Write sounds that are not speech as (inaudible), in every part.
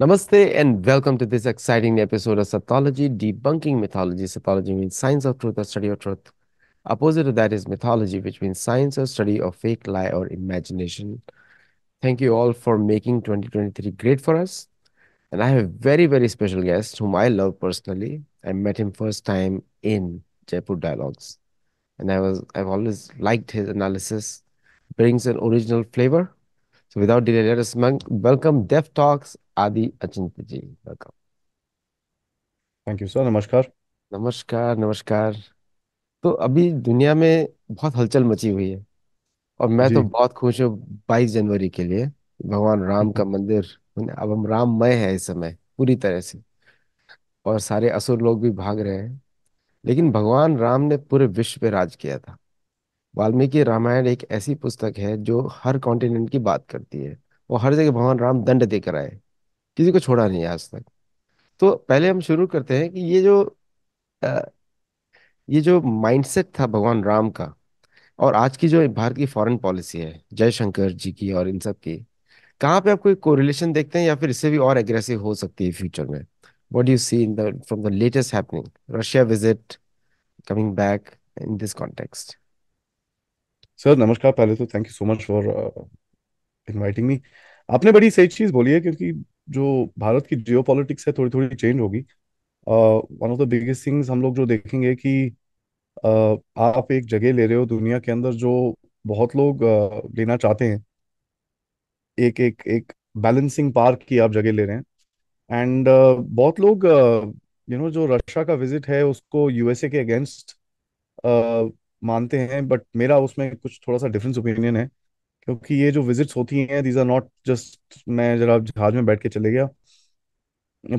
Namaste and welcome to this exciting episode of Satology, Debunking Mythology. Satology means science of truth or study of truth. Opposite to that is mythology, which means science or study of fake lie or imagination. Thank you all for making 2023 great for us. And I have a very, very special guest whom I love personally. I met him first time in Jaipur Dialogues. And I was I've always liked his analysis. Brings an original flavor. So without delay, let us welcome Dev Talks Aadi Achint ji welcome thank you sir नमस्कार नमस्कार नमस्कार तो अभी दुनिया में बहुत हलचल मची हुई है और मैं तो बहुत खुश हूँ बाईस जनवरी के लिए भगवान राम हम्म। का मंदिर अब हम राममय है इस समय पूरी तरह से और सारे असुर लोग भी भाग रहे हैं लेकिन भगवान राम ने पूरे विश्व पे राज किया था वाल्मीकि रामायण एक ऐसी पुस्तक है जो हर कॉन्टिनेंट की बात करती है वो हर जगह भगवान राम दंड देकर आए किसी को छोड़ा नहीं आज तक तो पहले हम शुरू करते हैं कि ये जो आ, ये जो माइंडसेट था भगवान राम का और आज की जो भारत की फॉरेन पॉलिसी है जयशंकर जी की और इन सब की कहाँ पे आप कोई कोरिलेशन देखते हैं या फिर इससे भी और एग्रेसिव हो सकती है फ्यूचर में what do see in in the from the latest happening russia visit coming back in this sir नमस्कार पहले तो thank you so much for inviting me आपने बड़ी सही चीज बोली है क्योंकि जो भारत की जियो पॉलिटिक्स है थोड़ी थोड़ी चेंज होगी one of the biggest things हम लोग जो देखेंगे कि uh, आप एक जगह ले रहे हो दुनिया के अंदर जो बहुत लोग uh, लेना चाहते हैं एक एक एक बैलेंसिंग पार्क की आप जगह ले रहे हैं एंड uh, बहुत लोग यू नो जो रशिया का विजिट है उसको यूएसए के अगेंस्ट मानते हैं बट मेरा उसमें कुछ थोड़ा सा डिफरेंस ओपिनियन है क्योंकि ये जो विजिट्स होती हैं दीज आर नॉट जस्ट मैं जरा जहाज में बैठ के चले गया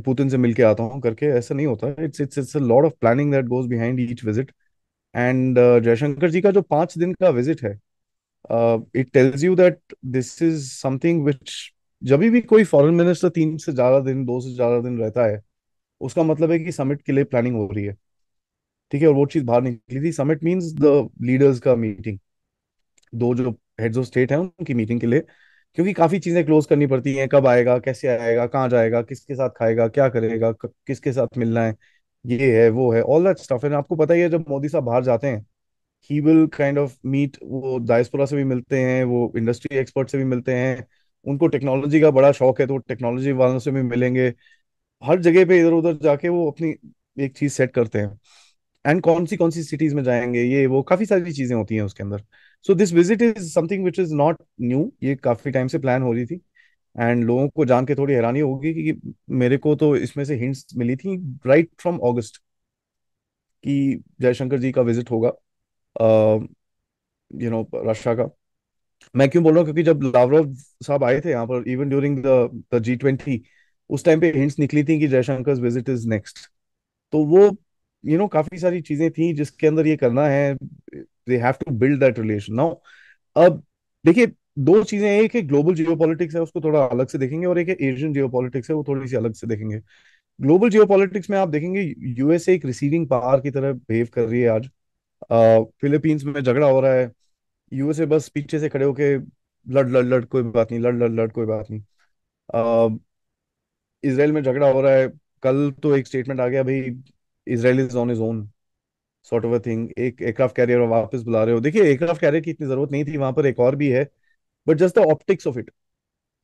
पुतिन से मिलके आता हूँ करके ऐसा नहीं होता it's it's it's a lot of planning that goes behind each visit and Jaishankar ji का जो पांच दिन का विजिट है it tells you that this is something which जब भी कोई फॉरेन मिनिस्टर तीन से ज्यादा दिन दो से ज्यादा दिन रहता है उसका मतलब है कि समिट के लिए प्लानिंग हो रही है ठीक है और वो चीज बाहर निकली थी समिट मीन्स द लीडर्स का मीटिंग दो जो हेड्स ऑफ स्टेट है उनकी मीटिंग के लिए क्योंकि काफी चीजें क्लोज करनी पड़ती हैं कब आएगा कैसे आएगा कहाँ जाएगा किसके साथ खाएगा क्या करेगा किसके साथ मिलना है ये है वो है ऑल दैट स्टफ एंड आपको पता ही है जब मोदी साहब बाहर जाते हैं he will kind of meet वो डायस्पोरा से भी मिलते हैं वो इंडस्ट्री एक्सपर्ट से भी मिलते हैं उनको टेक्नोलॉजी का बड़ा शौक है तो टेक्नोलॉजी वालों से भी मिलेंगे हर जगह पे इधर उधर जाके वो अपनी एक चीज सेट करते हैं एंड कौन सी कौन सी सिटीज में जाएंगे ये वो काफी सारी चीजें होती हैं उसके अंदर so this visit is something which is not new ये काफी टाइम से प्लान हो रही थी एंड लोगों को जान के थोड़ी हैरानी होगी कि मेरे को तो इसमें से हिंट्स मिली थी राइट फ्रॉम ऑगस्ट कि जयशंकर जी का विजिट होगा यू नो रशिया का मैं क्यों बोल रहा हूँ क्योंकि जब लावरव साहब आए थे यहाँ पर even during the G twenty उस टाइम पे हिंट्स निकली थी कि जयशंकर विजिट इज नेक्स्ट तो वो यू नो काफी सारी चीजें थी जिसके अंदर ये करना है they have to build that relation now अब देखिए दो चीजें एक है ग्लोबल जियो है उसको थोड़ा अलग से देखेंगे और एक है एशियन जियो है वो थोड़ी सी अलग से देखेंगे ग्लोबल जियो में आप देखेंगे यूएसए एक रिसीविंग पावर की तरह बिहेव कर रही है आज फिलीपींस में झगड़ा हो रहा है यूएसए बस पीछे से खड़े होके लड़ लड़ लड़ कोई बात नहीं लड़ लड़ लड़ कोई बात नहीं इसराइल में झगड़ा हो रहा है कल तो एक स्टेटमेंट आ गया भाई Israel is on is own sort of a thing एक एयरक्राफ्ट कैरियर वापस बुला रहे हो देखिए एयरक्राफ्ट कैरियर की इतनी जरूरत नहीं थी वहां पर एक और भी है but just the optics of it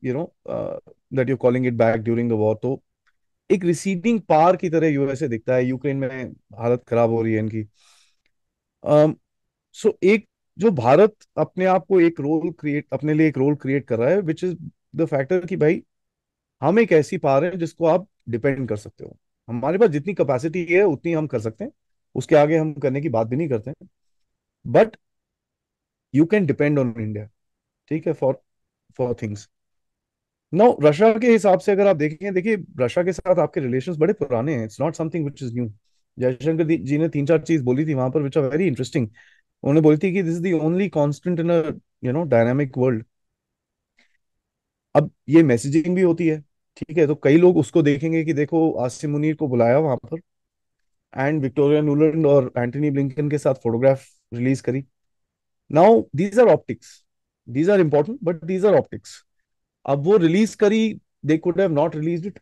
you know that you calling it back during the war तो एक रिसीडिंग पार की तरह यूएसए दिखता है यूक्रेन में हालत खराब हो रही है इनकी um, so एक जो भारत अपने आप को एक रोल क्रिएट अपने लिए एक रोल क्रिएट कर रहा है विच इज द फैक्टर कि भाई हम एक ऐसी पार है जिसको आप डिपेंड कर सकते हो हमारे पास जितनी कैपेसिटी है उतनी हम कर सकते हैं उसके आगे हम करने की बात भी नहीं करते but you can depend on India ठीक है for for things no Russia के हिसाब से अगर आप देखेंगे देखिए रशिया के साथ आपके रिलेशन बड़े पुराने हैं it's not something which is new Jaishankar ji ने तीन चार चीज बोली थी वहां पर विच आर वेरी इंटरेस्टिंग उन्होंने बोली थी कि this is the only constant in you know dynamic world अब ये मैसेजिंग भी होती है ठीक है तो कई लोग उसको देखेंगे कि देखो आसिम मुनीर को बुलाया वहां पर एंड विक्टोरिया नूलैंड और एंटनी ब्लिंकन के साथ फोटोग्राफ रिलीज करी now these are optics these are important but these are optics अब वो रिलीज करी they could have not release it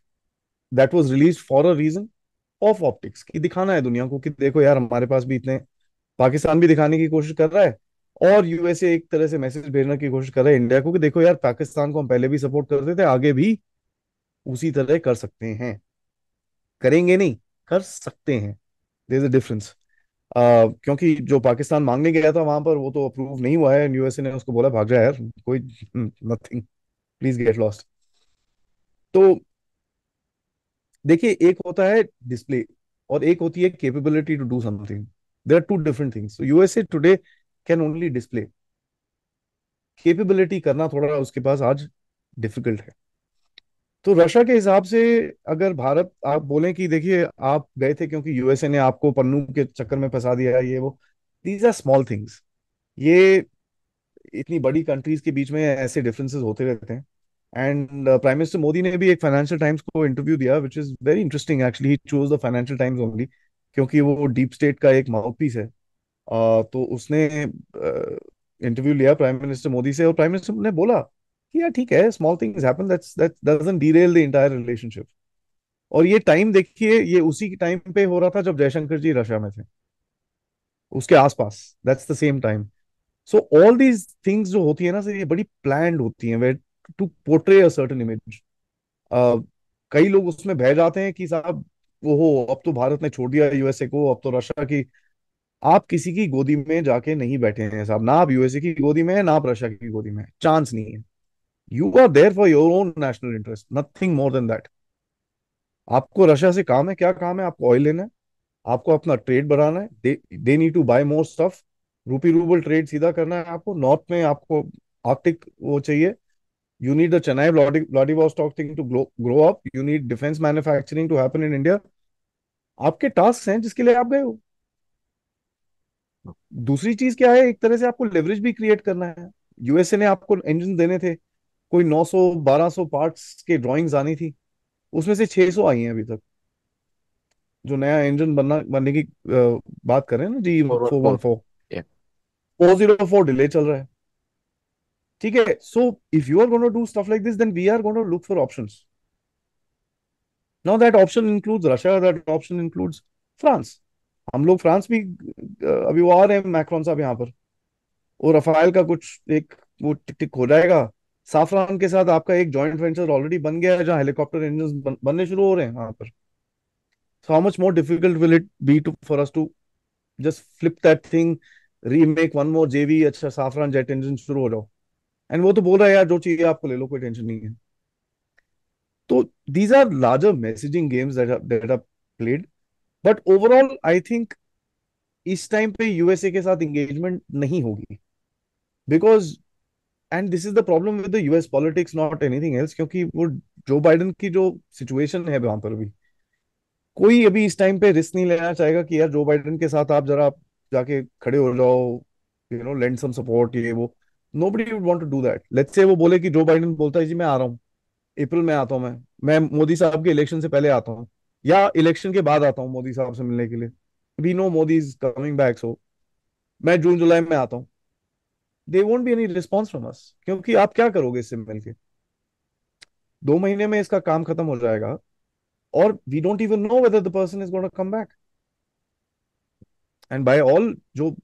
that was release for a reason of optics की दिखाना है दुनिया को कि देखो यार हमारे पास भी इतने पाकिस्तान भी दिखाने की कोशिश कर रहा है और यूएसए एक तरह से मैसेज भेजने की कोशिश कर रहा है इंडिया को कि देखो यार पाकिस्तान को हम पहले भी सपोर्ट करते थे आगे भी उसी तरह कर सकते हैं करेंगे नहीं कर सकते हैं देर इज अ डिफरेंस क्योंकि जो पाकिस्तान मांगने गया था वहां पर वो तो अप्रूव नहीं हुआ है यूएसए ने उसको बोला भाग जाए यार कोई नथिंग प्लीज गेट लॉस्ट तो देखिए एक होता है डिस्प्ले और एक होती है capability to do something there are two different things USA today can only display capability करना थोड़ा उसके पास आज डिफिकल्ट है तो रशिया के हिसाब से अगर भारत आप बोले कि देखिए आप गए थे क्योंकि यूएसए ने आपको पन्नू के चक्कर में फंसा दिया ये वो दीज आर स्मॉल थिंग्स ये इतनी बड़ी कंट्रीज के बीच में ऐसे डिफरेंसेस होते रहते हैं एंड प्राइम मिनिस्टर मोदी ने भी एक फाइनेंशियल टाइम्स को इंटरव्यू दिया which is very interesting actually ही choose the Financial Times only क्योंकि वो डीप स्टेट का एक माउथ पीस है uh, तो उसने इंटरव्यू uh, लिया प्राइम मिनिस्टर मोदी से और प्राइम मिनिस्टर ने बोला कि यार ठीक है small things happen that's that doesn't derail the entire relationship और ये टाइम देखिए ये उसी टाइम पे हो रहा था जब जयशंकर जी रशिया में थे उसके आसपास that's the same time so all these things जो होती है ना ये बड़ी प्लान होती है to portray a certain image कई लोग उसमें बह जाते हैं कि साहब वो अब तो भारत ने छोड़ दिया यूएसए को अब तो रशिया की आप किसी की गोदी में जाके नहीं बैठे हैं साहब ना आप यूएसए की गोदी में है ना आप रशिया की गोदी में चांस नहीं है you are there for your own national interest nothing more than that आपको रशिया से काम है क्या काम है आपको ऑयल लेना है आपको अपना ट्रेड बढ़ाना है they need to buy more stuff rupee ruble trade सीधा करना है आपको नॉर्थ में आपको आर्टिक वो चाहिए you need the Chennai Vladivostok thing thing to grow up you need defence manufacturing to happen in India आपके टास्क हैं जिसके लिए आप गए हो दूसरी चीज क्या है एक तरह से आपको लेवरेज भी क्रिएट करना है यूएसए ने आपको इंजन देने थे कोई 900-1200 पार्ट्स के ड्राइंग्स आनी थी उसमें से 600 आई हैं अभी तक जो नया इंजन बनना बनने की बात करें ना जी four one four four zero four delay चल रहा है ठीक है so if you are gonna do stuff like this then we are gonna look for options now that option includes Russia that option includes France हम लोग France भी अभी वो आ रहे हैं मैक्रॉन साहब यहाँ पर और रफाइल का कुछ एक वो टिक टिक हो जाएगा साफरान के साथ आपका एक जॉइंट वेंचर ऑलरेडी बन गया है जहाँ हेलीकॉप्टर इंजन बनने शुरू हो रहे हैं वहां पर so how much more difficult will it be to for us to just flip that thing remake one more JV अच्छा साफरान जेट इंजन शुरू हो जाओ एंड वो तो बोल रहा है यार जो चाहिए आपको ले लो कोई टेंशन नहीं है तो these are larger messaging games that are played but overall I think इस टाइम पे यूएसए के साथ इंगेजमेंट नहीं होगी because and this is the problem with the US politics not anything else क्योंकि वो जो बाइडन की जो सिचुएशन है वहां पर भी कोई अभी इस टाइम पे रिस्क नहीं लेना चाहेगा कि यार जो बाइडन के साथ आप जरा जाके खड़े हो जाओ you know lend some support ये वो buddy would want to do that let's say वो बोले कि जो बाइडन बोलता है जी मैं आ रहा हूँ अप्रैल में आता हूँ मैं मैं मोदी साहब के इलेक्शन से पहले आता हूँ या इलेक्शन के बाद आता हूँ मोदी साहब से मिलने के लिए we know Modi is coming back so मैं जून जुलाई में आता हूँ they won't be any response from us क्योंकि आप क्या करोगे इससे मिलकर दो महीने में इसका काम खत्म हो जाएगा और we don't even know whether the person is got come back and by all जो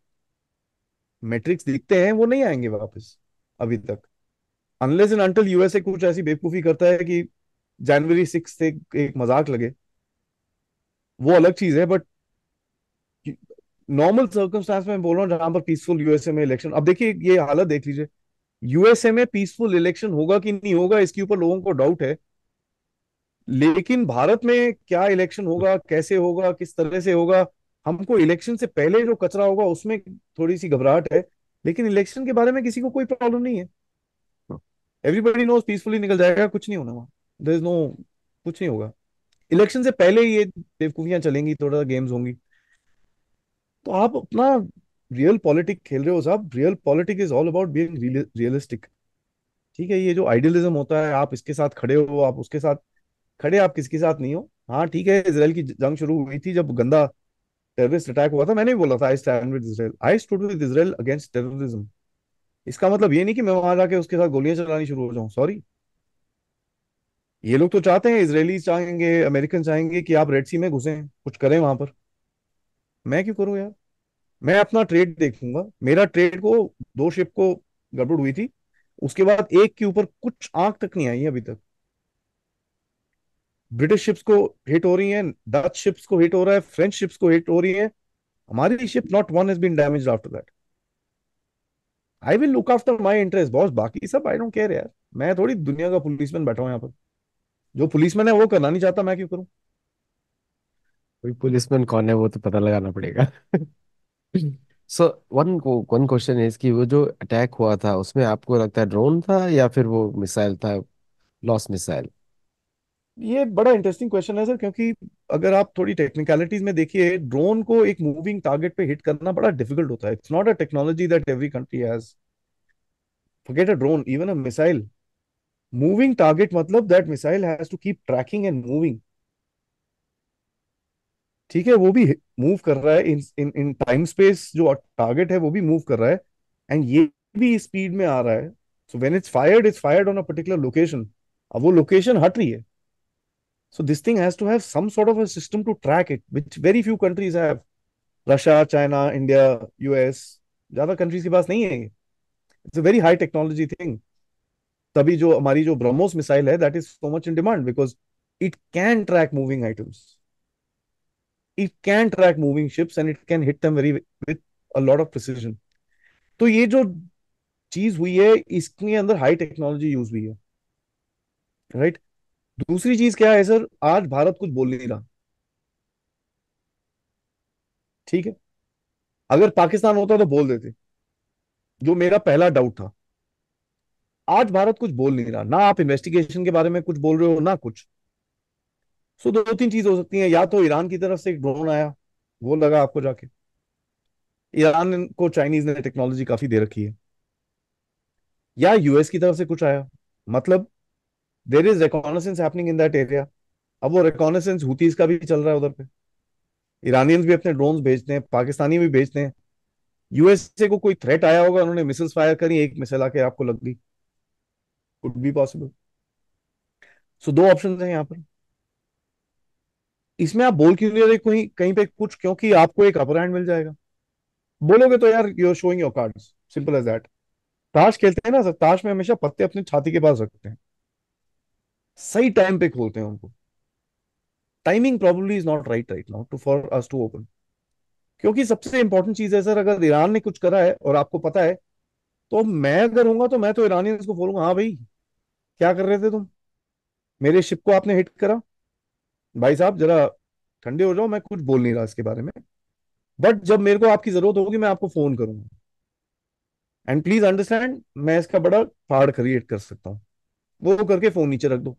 मैट्रिक्स दिखते हैं वो नहीं आएंगे वापस अभी तक अनलेस इन अंटल यूएसए कुछ ऐसी बेवकूफी करता है कि जनवरी सिक्स से एक मजाक लगे वो अलग चीज है बट नॉर्मल सर्कमस्टांस में बोल रहा हूँ जहां पर पीसफुल यूएसए में इलेक्शन अब देखिए ये हालत देख लीजिए यूएसए में पीसफुल इलेक्शन होगा कि नहीं होगा इसके ऊपर लोगों को डाउट है लेकिन भारत में क्या इलेक्शन होगा कैसे होगा किस तरह से होगा हमको इलेक्शन से पहले जो कचरा होगा उसमें थोड़ी सी घबराहट है लेकिन इलेक्शन के बारे में किसी को कोई प्रॉब्लम नहीं है एवरीबडी नोज पीसफुली निकल जाएगा कुछ नहीं होना वहां देर इज नो कुछ नहीं होगा इलेक्शन से पहले ये बेवकूफियां चलेंगी थोड़ा गेम्स होंगी तो आप अपना रियल पॉलिटिक खेल रहे हो साहब realpolitik is all about being realistic ठीक है ये जो आइडियलिज्म होता है आप इसके साथ खड़े हो आप उसके साथ खड़े आप किसके साथ नहीं हो हाँ ठीक है इसराइल की जंग शुरू हुई थी जब गंदा टेररिस्ट अटैक हुआ था मैंने भी बोला था I stand with Israel I stood with Israel against terrorism इसका मतलब ये नहीं कि मैं वहां जाके उसके साथ गोलियां चलानी शुरू हो जाऊं सॉरी ये लोग तो चाहते हैं इसराइली चाहेंगे अमेरिकन चाहेंगे कि आप रेड सी में घुसे कुछ करें वहां पर मैं क्यों करूं यार मैं अपना ट्रेड देखूंगा मेरा ट्रेड को दो शिप को गड़बड़ हुई थी उसके बाद एक के ऊपर कुछ आंख तक नहीं आई अभी तक ब्रिटिश शिप्स को हिट हो रही हैं डच शिप्स को हिट हो रहा है फ्रेंच शिप्स को हिट हो रही है हमारी ship not one has been damage after that I will look after my interest boss बाकी सब आई डोंट केयर यार मैं थोड़ी दुनिया का पुलिसमैन बैठा हूं यहाँ पर जो पुलिसमैन है वो करना नहीं चाहता मैं क्यों करूँ कोई पुलिसमैन कौन है वो तो पता लगाना पड़ेगा (laughs) so one one question is कि वो जो अटैक हुआ था उसमें आपको लगता है ड्रोन था या फिर वो मिसाइल था लॉस मिसाइल ये बड़ा इंटरेस्टिंग क्वेश्चन है सर क्योंकि अगर आप थोड़ी टेक्निकलिटीज में देखिए ड्रोन को एक मूविंग टारगेट पे हिट करना बड़ा डिफिकल्ट होता है it's not a technology that every country has forget a drone even a missile moving target मतलब that missile has to keep tracking and moving ठीक है वो भी मूव कर रहा है in in in time space जो टारगेट है वो भी मूव कर रहा है एंड ये भी स्पीड में आ रहा है so when it's fired it's fired on a particular location अब वो लोकेशन हट रही है so this thing has to have some sort of a system to track it which very few countries have Russia China India US ज्यादा countries के पास नहीं है it's a very high technology thing तभी जो हमारी जो ब्रह्मोस मिसाइल है that is so much in demand because it can track moving items it can track moving ships and it can hit them very with a lot of precision तो ये जो चीज हुई है इसके अंदर हाई टेक्नोलॉजी यूज हुई है राइट right? दूसरी चीज क्या है सर आज भारत कुछ बोल नहीं रहा ठीक है अगर पाकिस्तान होता तो बोल देते जो मेरा पहला डाउट था आज भारत कुछ बोल नहीं रहा ना आप इन्वेस्टिगेशन के बारे में कुछ बोल रहे हो ना कुछ सो दो तीन चीज हो सकती है या तो ईरान की तरफ से एक ड्रोन आया वो लगा आपको जाके ईरान को चाइनीज ने टेक्नोलॉजी काफी दे रखी है या यूएस की तरफ से कुछ आया मतलब there is reconnaissance happening in that area अब वो रिकॉनसेंस हुतीस का भी चल रहा है उधर पे ईरानियंस भी अपने ड्रोन भेजते हैं पाकिस्तानी भी भेजते हैं यूएसए को कोई थ्रेट आया होगा उन्होंने मिसल्स फायर करी एक मिसाइल आके आपको लग गई कुड बी पॉसिबल सो दो ऑप्शन है यहाँ पर इसमें आप बोल क्यों नहीं रहे कहीं कहीं पे कुछ क्योंकि आपको एक अपर हैंड मिल जाएगा बोलोगे तो यार you are showing your cards simple as that ताश खेलते हैं ना सर ताश में हमेशा पत्ते अपने छाती के पास रखते हैं सही टाइम पे खोलते हैं उनको timing problem is not right right now to for us to open क्योंकि सबसे इंपॉर्टेंट चीज है सर अगर ईरान ने कुछ करा है और आपको पता है तो मैं अगर हूंगा तो मैं तो ईरानी को बोलूंगा हाँ भाई क्या कर रहे थे तुम मेरे शिप को आपने हिट करा भाई साहब जरा ठंडे हो जाओ मैं कुछ बोल नहीं रहा इसके बारे में बट जब मेरे को आपकी जरूरत होगी मैं आपको फोन करूंगा एंड प्लीज अंडरस्टैंड मैं इसका बड़ा पहाड़ क्रिएट कर सकता हूँ वो करके फोन नीचे रख दो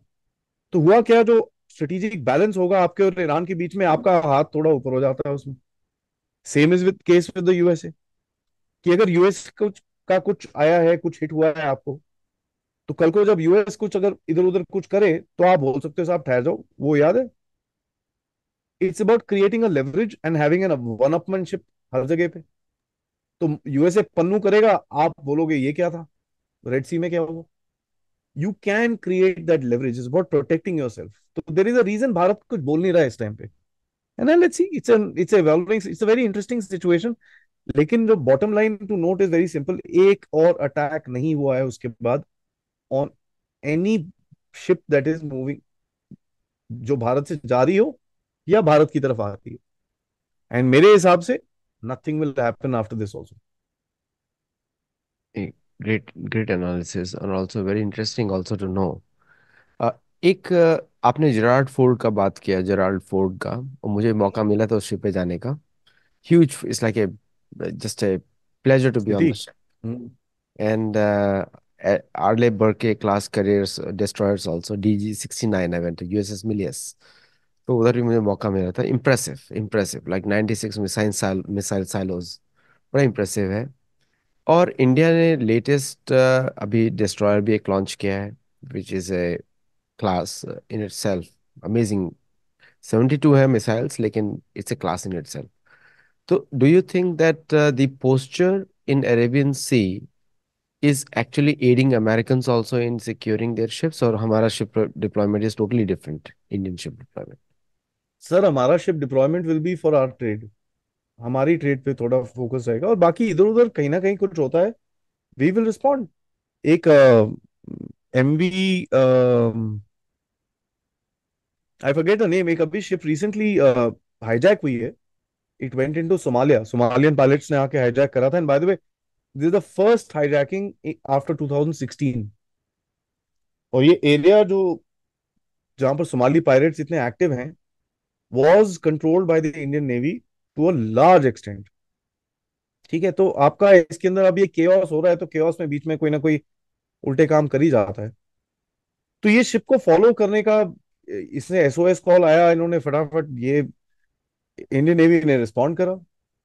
तो हुआ क्या जो स्ट्रेटेजिक बैलेंस होगा आपके और ईरान के बीच में आपका हाथ थोड़ा ऊपर हो जाता है उसमें same is with case with the USA कि अगर यूएस कुछ का कुछ आया है कुछ हिट हुआ है आपको तो कल को जब यूएस कुछ अगर इधर उधर कुछ करे तो आप बोल सकते हो साहब ठहर जाओ वो याद है it's about creating a leverage and having an one upmanship हर जगह पे तो यूएसए पन्नू करेगा आप बोलोगे ये क्या था रेड सी में क्या होगा you can create that leverage is about protecting yourself तो there is a reason Bharat कुछ बोल नहीं रहा है इस टाइम पे and let's see it's it's evolving it's a very interesting situation लेकिन जो bottom line to note is very simple एक और अटैक नहीं हुआ है उसके बाद on any ship that is moving जो भारत से जा रही हो या भारत की तरफ आती है एंड मेरे हिसाब से nothing will happen after this also great great analysis और also very interesting also to know एक uh, आपने जेराल्ड फोर्ड का बात किया जेराल्ड फोर्ड का और मुझे मौका मिला था उस शिप पे जाने का huge it's like a just a pleasure to be on the ship and Arleigh Burke class carriers destroyers also DG-69 I went to USS Milius तो उधर भी मुझे मौका मिला था impressive impressive like ninety six missile साल missile silos बड़ा impressive है और इंडिया ने लेटेस्ट uh, अभी डिस्ट्रॉयर भी एक लॉन्च किया है which is a class in itself amazing seventy two है मिसाइल्स लेकिन it's a class in itself तो do you think that the posture in Arabian sea is actually adding American also in securing their ships और हमारा ship deployment is totally different Indian ship deployment sir हमारा ship deployment will be for our trade हमारी trade पे थोड़ा focus रहेगा और बाकी इधर उधर कहीं ना कहीं कुछ होता है वी विल रिस्पॉन्ड एक M V I forget the name एक अभी शिप रिसेंटली हाईजैक हुई है it went into Somalia Somalian pilot ने आके हाईजैक करा था and by the way this is the first hijacking after 2016 और ये एरिया जो जहां पर सोमाली पायलट इतने एक्टिव हैं was controlled by the Indian navy to a large extent ठीक है तो आपका इसके अंदर अब ये के हो रहा है तो के में बीच में कोई ना कोई उल्टे काम कर ही जाता है तो ये शिप को फॉलो करने का इसने एसओएस कॉल आया इन्होंने फटाफट ये इंडियन नेवी ने रिस्पॉन्ड करा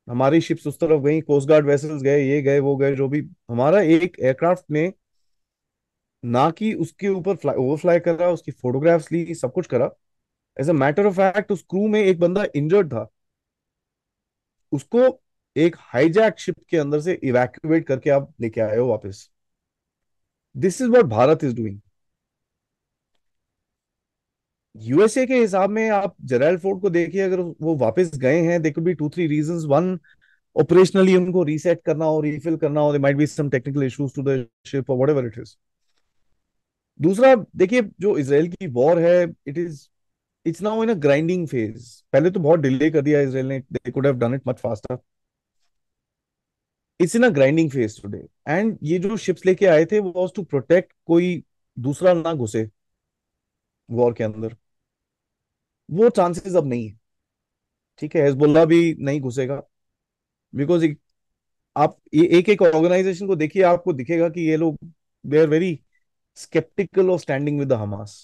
हमारी शिप्स उस तरफ गई कोस्ट गार्ड वेसल्स गए ये गए वो गए जो भी हमारा एक एयरक्राफ्ट ने ना कि उसके ऊपर ओवर फ्लाई करा उसकी फोटोग्राफ्स ली सब कुछ करा as a matter of fact उस क्रू में एक बंदा इंजर्ड था उसको एक हाईजैक शिप के अंदर से इवैक्यूएट करके आप लेके आए हो वापस this is what Bharat is doing USA के हिसाब में आप जेरल फोर्ड को देखिए अगर वो वापस गए हैं they could be two three reasons one operationally उनको रीसेट करना हो रिफिल करना हो they might be some technical issues to the ship और व्हाटएवर इट इज दूसरा देखिए जो इसराइल की वॉर है it is it's now in a grinding phase पहले तो बहुत डिले कर दिया इसराइल ने they could have done it much faster it's in a grinding phase today and ये जो शिप्स लेके आए थे वाज टू प्रोटेक्ट कोई दूसरा ना घुसे वॉर के अंदर वो चांसेस अब नहीं है ठीक है हेजबुल्ला भी नहीं घुसेगा बिकॉज आप ये एक एक ऑर्गेनाइजेशन को देखिए आपको दिखेगा कि ये लोग they are very sceptical of standing with the Hamas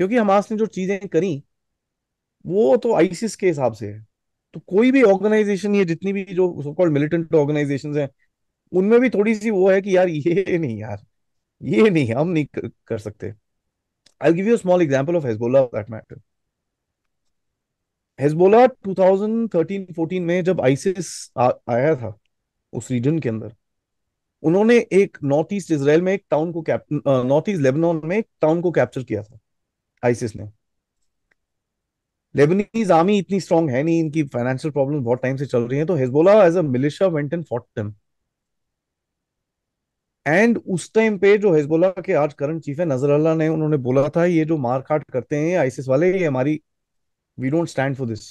क्योंकि हमास ने जो चीजें करी वो तो आईसिस के हिसाब से है तो कोई भी ऑर्गेनाइजेशन ये जितनी भी जो सो कॉल्ड मिलिटेंट ऑर्गेनाइजेशन है उनमें भी थोड़ी सी वो है कि यार ये नहीं यार ये नहीं हम नहीं कर, सकते I give you small example of Hezbollah that matter Hezbollah 2013-14 में जब आईसिस आया था उस रीजन के अंदर उन्होंने एक नॉर्थ ईस्ट इसराइल में एक टाउन को नॉर्थ ईस्ट लेबनान में एक टाउन को कैप्चर किया था आइसिस ने लेबनीज आर्मी इतनी स्ट्रांग है नहीं इनकी फाइनेंशियल प्रॉब्लम बहुत टाइम से चल रही है तो Hezbollah as a militia went and fought them and उस टाइम पे जो हिजबोला के आज करंट चीफ है नजर अल्लाह ने उन्होंने बोला था ये जो मार काट करते हैं आइसिस वाले ये हमारी we don't stand for this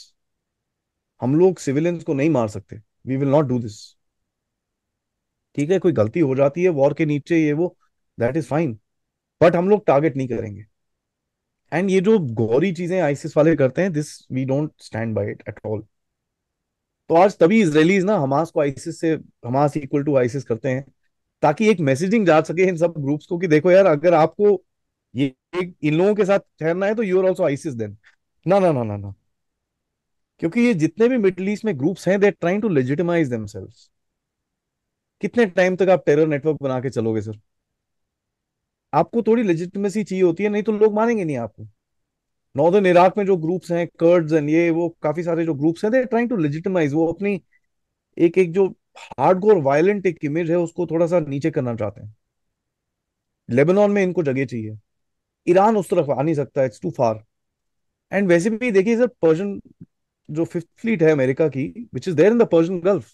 हम लोग सिविलियंस को नहीं मार सकते we will not do this ठीक है कोई गलती हो जाती है वॉर के नीचे ये वो दैट इज फाइन बट हम लोग टारगेट नहीं करेंगे एंड ये जो गौरी चीजें आइसिस वाले करते हैं this we don't stand by it at all तो आज तभी इसराइलीज ना हमास को आइसिस से हमास इक्वल टू आइसिस करते हैं ताकि एक मैसेजिंग जा सके इन सब ग्रुप्स को कि देखो यार अगर आपको ये एक इन लोगों के साथ ठहरना है तो you are also ISIS then ना ना ना ना ना क्योंकि ये जितने भी मिडल ईस्ट में ग्रुप्स हैं they are trying to legitimise themselves कितने टाइम तक आप टेरर नेटवर्क बना के चलोगे सर आपको थोड़ी लेजिटमेसी चाहिए होती है नहीं तो लोग मानेंगे नहीं आपको नॉर्दर्न इराक में जो ग्रुप्स हैं कर्ड्स एंड ये वो काफी सारे जो ग्रुप्स हैं दे ट्राइंग टू लेजिटमाइज वो अपनी एक एक जो हार्ड गोर वायलेंट एक इमेज है उसको थोड़ा सा नीचे करना चाहते हैं लेबनान में इनको जगह चाहिए ईरान उस तरफ आ नहीं सकता इट्स टू फार एंड वैसे भी देखिए सर पर्जन जो फिफ्थ फ्लीट है अमेरिका की which is there in the Persian Gulf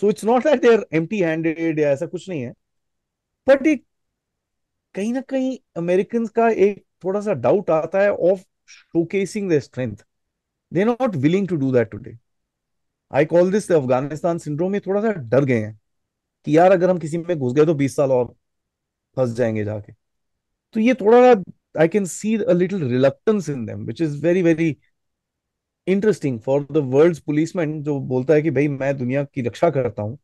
so it's not like they're empty handed या ऐसा कुछ नहीं है बट एक कहीं ना कहीं अमेरिकन का एक थोड़ा सा डाउट आता है of showcasing the strength they not willing to do that today I call this Afghanistan syndrome में थोड़ा सा डर गए हैं कि यार अगर हम किसी में घुस गए तो 20 साल और फंस जाएंगे जाके तो ये थोड़ा सा I can see a little reluctance in them which is very very interesting for the world policeman जो बोलता है कि भाई मैं दुनिया की रक्षा करता हूँ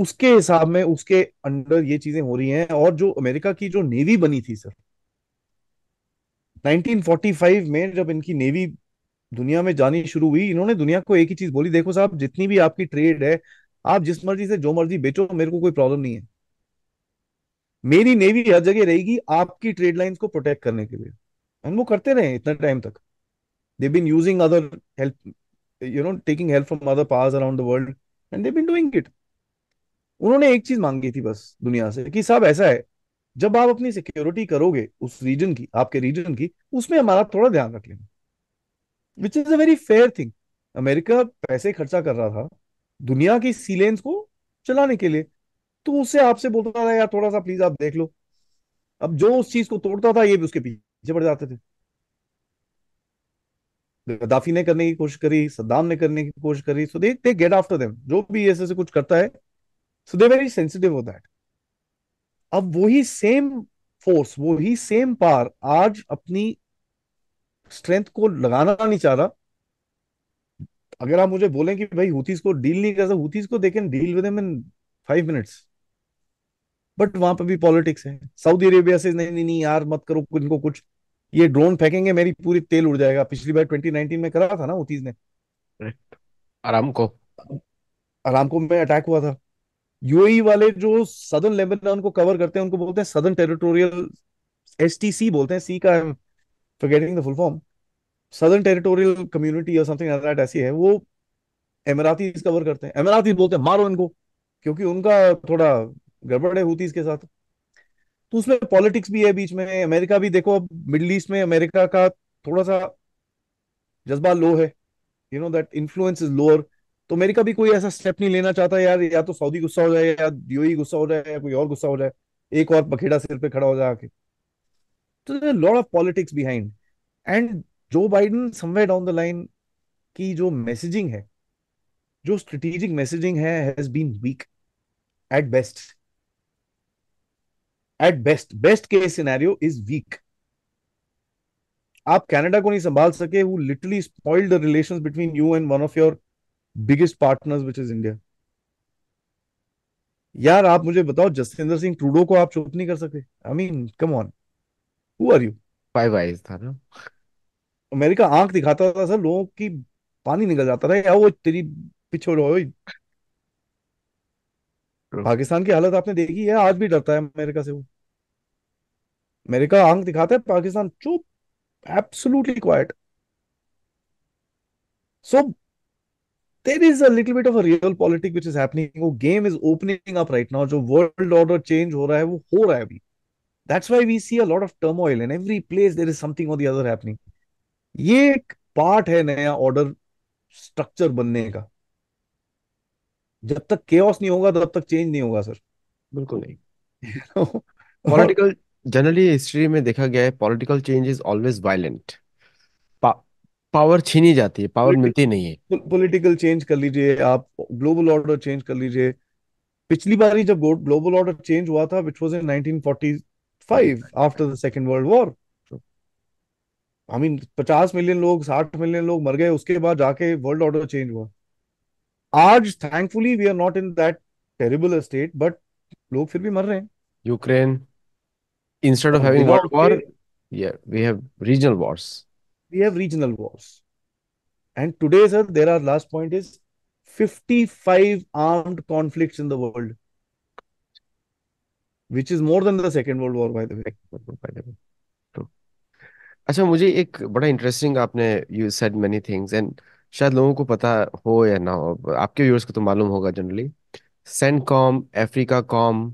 उसके हिसाब में उसके अंडर ये चीजें हो रही हैं और जो अमेरिका की जो नेवी बनी थी सर 1945 में जब इनकी नेवी दुनिया में जानी शुरू हुई इन्होंने दुनिया को एक ही चीज बोली देखो साहब जितनी भी आपकी ट्रेड है आप जिस मर्जी से जो मर्जी बेचो मेरे को कोई प्रॉब्लम नहीं है मेरी नेवी हर जगह रहेगी आपकी ट्रेड लाइन को प्रोटेक्ट करने के लिए एंड वो करते रहे इतना टाइम तक they been using other help you know taking help from other powers around the world and they been doing it उन्होंने एक चीज मांगी थी बस दुनिया से कि साहब ऐसा है जब आप अपनी सिक्योरिटी करोगे उस रीजन की आपके रीजन की उसमें हमारा थोड़ा ध्यान रख लेना which is a very fair thing America पैसे खर्चा कर रहा था दुनिया की सीलेंस को चलाने के लिए तो उससे आपसे बोलता था यार थोड़ा सा प्लीज आप देख लो अब जो उस चीज को तोड़ता था ये भी उसके पीछे पड़ जाते थे गद्दाफी ने करने की कोशिश करी सद्दाम ने करने की कोशिश करी so they get after them जो भी ऐसे से कुछ करता है सो दे वेरी सेंसिटिव हो दैट अब वही सेम फोर्स वही सेम पार आज अपनी स्ट्रेंथ को लगाना नहीं चाह रहा अगर आप मुझे बोलें कि भाई हुतीस को डील नहीं कर सकते हुतीस को देखें deal with in five minutes but वहां पर भी पॉलिटिक्स है सऊदी अरेबिया से नहीं नहीं यार मत करो इनको कुछ ये ड्रोन फेंकेंगे मेरी पूरी तेल उड़ जाएगा पिछली बार 2019 में करा था ना हुतीस ने आराम को आराम को में अटैक हुआ था यूएई वाले जो सदर्न लेबनान को कवर करते हैं उनको बोलते हैं सदर्न टेरिटोरियल एसटीसी बोलते हैं सी का I am forgetting the full form southern territorial community या समथिंग दैट ऐसी है वो एमराती कवर करते हैं एमराती बोलते हैं मारो इनको क्योंकि उनका थोड़ा गड़बड़ है हुतीस के साथ तो उसमें पॉलिटिक्स भी है बीच में अमेरिका भी देखो अब मिडल ईस्ट में अमेरिका का थोड़ा सा जज्बा लो है you know that influence is lower तो अमेरिका भी कोई ऐसा स्टेप नहीं लेना चाहता यार या तो सऊदी गुस्सा हो जाए या यूएई गुस्सा हो जाए या कोई और गुस्सा हो जाए एक और बखेड़ा सिर पे खड़ा हो जाए तो lord of politics behind and Joe Biden somewhere down the line की जो मैसेजिंग है जो स्ट्रेटेजिक मैसेजिंग है has been weak at best at best best case scenario is weak आप कनाडा को नहीं संभाल सके वो literally spoiled the relations between you and one of your biggest partners which is India यार आप मुझे बताओ जसविंदर सिंह ट्रूडो को आप चुप नहीं कर सकते I mean come on who are you five eyes था ना अमेरिका आंख दिखाता था सर लोगों की पानी निकल जाता था या वो तेरी पिछोड़ हो पाकिस्तान की हालत आपने देखी है आज भी डरता है अमेरिका से वो अमेरिका आंख दिखाता है पाकिस्तान चुप absolutely quiet so there is a little bit of a real politik which is happening वो game is opening up right now जो world order change ho raha hai, wo हो रहा है अभी that's why we see a lot of turmoil in every place there is something or the other happening ये एक part है नया order structure बनने का जब तक केओस नहीं होगा तब तक चेंज नहीं होगा सर बिल्कुल नहीं पॉलिटिकल जनरली हिस्ट्री में देखा गया है political change is always violent power छीनी जाती है पावर मिलती नहीं है पॉलिटिकल चेंज कर लीजिए आप ग्लोबल ऑर्डर चेंज कर लीजिए पिछली बार ही जब ग्लोबल ऑर्डर चेंज हुआ था which was in 1945 after the second world war I mean पचास मिलियन लोग साठ मिलियन लोग मर गए उसके बाद जाके वर्ल्ड ऑर्डर चेंज हुआ आज thankfully we are not in that terrible state but लोग फिर भी मर रहे हैं Ukraine instead of having world war we have regional wars we have regional wars. And today, sir, there are last point is 55 armed conflicts in the world, which is more than the Second World War, by the way. By the way. True. अच्छा मुझे एक बड़ा interesting आपने you said many things and शायद लोगों को पता हो या ना हो आपके व्यूअर्स को तो मालूम होगा generally CENTCOM Africa com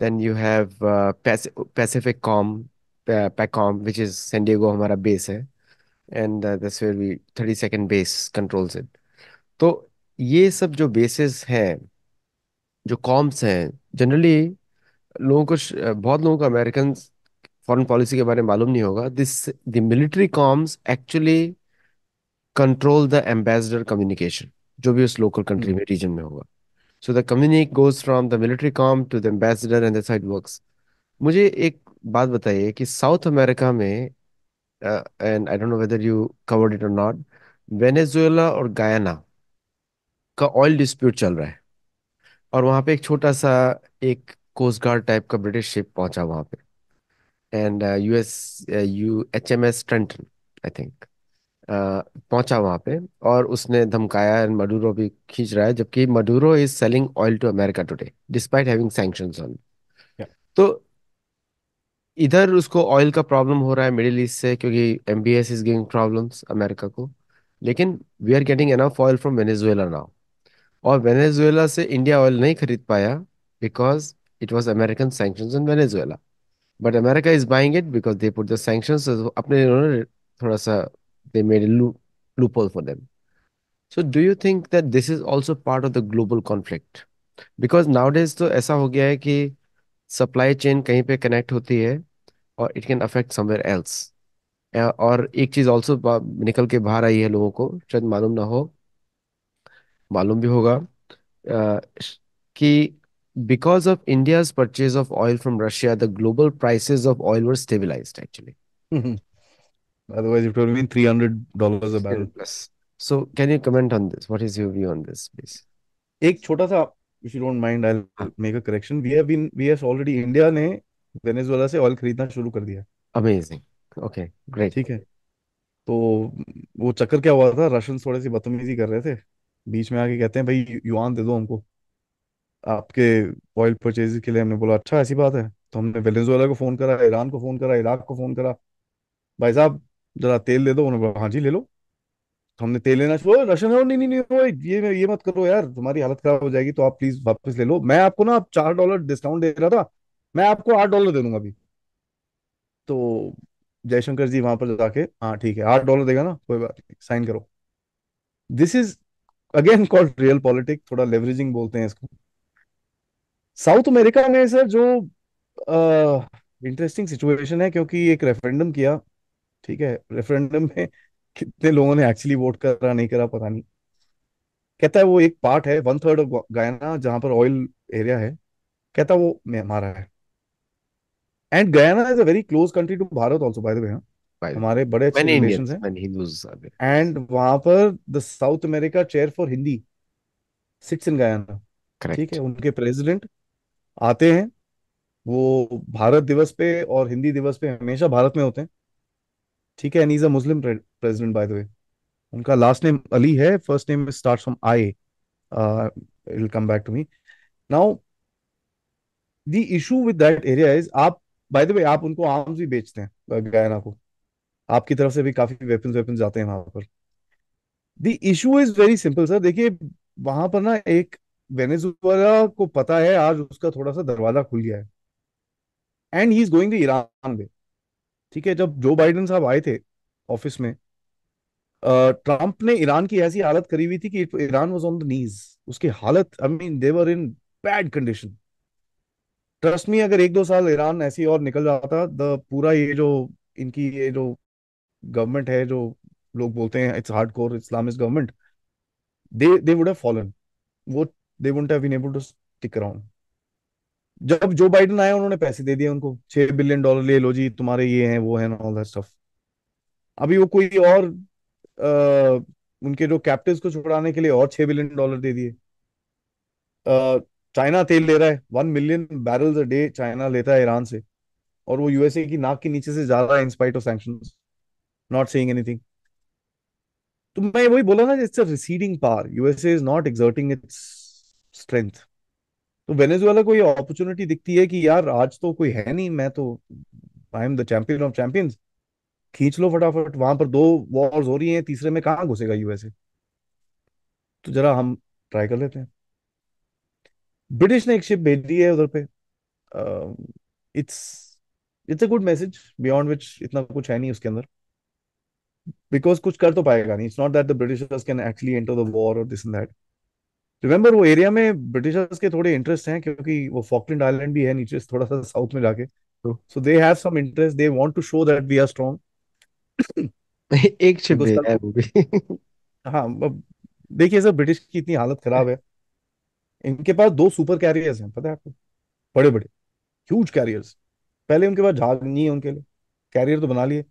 then you have Pacific com PACOM which is San Diego हमारा बेस है and uh, where we thirty second base controls it तो ये सब जो बेसिस हैं जो कॉम्स हैं जनरली लोगों को बहुत लोगों को अमेरिकन फॉरेन पॉलिसी के बारे में मालूम नहीं होगा this the military coms actually control the ambassador communication जो भी उस लोकल कंट्री hmm. में रीजन में होगा so the communique goes from the military com to the ambassador and the side it works मुझे एक बात बताइए कि साउथ अमेरिका में uh, and I don't know whether you covered it or not, Venezuela or Guyana का oil dispute चल रहा है और वहाँ पे एक छोटा सा एक coast guard type का British ship पहुंचा वहाँ पे and uh, US uh, M S Trenton I think पहुंचा वहां पे और उसने धमकाया एंड मडूरो भी खींच रहा है जबकि Maduro is selling oil to America today despite having sanctions on तो इधर उसको ऑयल का प्रॉब्लम हो रहा है मिडिल ईस्ट से क्योंकि M B S is giving problem America को लेकिन we are getting enough oil from Venezuela now और वेनेजुएला से इंडिया ऑयल नहीं खरीद पाया because it was American sanction in Venezuela but America is buying it because they put the sanctions अपने थोड़ा सा they made loophole for them so do you think that this is also part of the global conflict because now days तो ऐसा हो गया है कि supply chain कहीं पे कनेक्ट होती है और it can affect somewhere else और एक चीज ऑल्सो निकल के बाहर आई है लोगों को शायद मालूम ना हो मालूम भी होगा uh, कि because of India's purchase of oil from Russia the global prices of oil were stabilize actually otherwise it would have 300 dollars a barrel plus so can you comment on this what is your view on this please ek chota sa if you don't mind I'll make a correction we have been we have already India ने Venezuela से oil खरीदना शुरू कर दिया amazing okay great ठीक है तो वो चक्कर क्या हुआ था रशियंस थोड़े सी बदतमीजी कर रहे थे बीच में आके कहते हैं भाई युआन दे दो हमको आपके ऑयल परचेज के लिए हमने बोला अच्छा ऐसी बात है तो हमने वेनेजुएला को फोन करा ईरान को फोन करा इराक को फोन करा भाई साहब जरा तेल दे दो उन्होंने बोला हाँ जी ले लो हमने तेल लेना वो नशा हो नहीं नहीं नहीं वो ये ये मत करो यार तुम्हारी हालत खराब हो जाएगी तो आप प्लीज वापस ले लो मैं आपको ना आप चार डॉलर डिस्काउंट दे रहा था मैं आपको आठ डॉलर दे दूंगा अभी तो जयशंकर जी वहां पर जाके हाँ ठीक है आठ डॉलर देगा ना कोई बात नहीं साइन करो this is again called real politik थोड़ा लेवरेजिंग बोलते हैं इसको साउथ अमेरिका में सर जो इंटरेस्टिंग सिचुएशन है क्योंकि एक रेफरेंडम किया ठीक है रेफरेंडम में कितने लोगों ने एक्चुअली वोट करा नहीं करा पता नहीं कहता है वो एक पार्ट है वन थर्ड गायना जहां पर ऑयल एरिया है कहता वो हमारा है and Guyana is a very close country to Bharat also by the way हमारे बड़े अच्छे रिलेशंस हैं एंड वहां पर the South America chair for Hindi sits in Guyana ठीक है उनके प्रेसिडेंट आते हैं वो भारत दिवस पे और हिंदी दिवस पे हमेशा भारत में होते हैं ठीक है and is a Muslim president by the way उनका लास्ट नेम अली है first name start from I it will come back to me now the issue with that area is आप बाय द वे आप उनको arms भी बेचते हैं गायना को आपकी तरफ से भी काफी वेपन वेपन जाते हैं वहां पर the issue is very simple sir देखिए वहां पर ना एक वेनेजुएला को पता है आज उसका थोड़ा सा दरवाजा खुल गया है and he is going to Iran way ठीक है जब जो बाइडन साहब आए थे ऑफिस में ट्रंप ने ईरान की ऐसी हालत करी हुई थी कि Iran was on the knees उसकी हालत I mean were in bad condition trust me अगर एक दो साल ईरान ऐसी और निकल जाता द पूरा ये जो इनकी ये जो गवर्नमेंट है जो लोग बोलते हैं it's hard core Islamist government they they would have fallen वो they wouldn't have been able to stick around जब जो बाइडन आया उन्होंने पैसे दे दिए उनको छह बिलियन डॉलर ले लो जी तुम्हारे ये हैं वो है ऑल दैट स्टफ अभी वो कोई और आ, उनके जो कैप्टिव को छुड़ाने के लिए और छह बिलियन डॉलर दे दिए चाइना तेल ले रहा है one million barrel day China लेता है ईरान से और वो यूएसए की नाक के नीचे से जा रहा है in spite of sanction not saying anything तो मैं वही बोला ना it's a receding power USA is not exerting its strength तो वेनेजुएला को ये अपॉर्चुनिटी दिखती है कि यार आज तो कोई है नहीं मैं तो I am the champion of champions खींच लो फटाफट वहां पर दो वॉर्स हो रही हैं तीसरे में कहाँ घुसेगा यूएसए तो जरा हम ट्राई कर लेते हैं ब्रिटिश ने एक शिप भेज दी है उधर पे it's it's a good message beyond which इतना कुछ है नहीं उसके अंदर बिकॉज कुछ कर तो पाएगा नहीं it's not that the Britishers can actually enter the war और दिस एंड दैट रिमेंबर वो एरिया में ब्रिटिशर्स के थोड़े इंटरेस्ट हैं क्योंकि वो फॉकलैंड आइलैंड भी है नीचे थोड़ा सा साउथ में जाके so they have some interest they want to show that we are strong एक शिप भेजा है वो भी हाँ देखिए सर ब्रिटिश की इतनी हालत खराब है इनके पास दो सुपर कैरियर्स हैं पता है आपको बड़े बड़े ह्यूज कैरियर्स पहले उनके पास जहाज नहीं है उनके लिए कैरियर तो बना लिए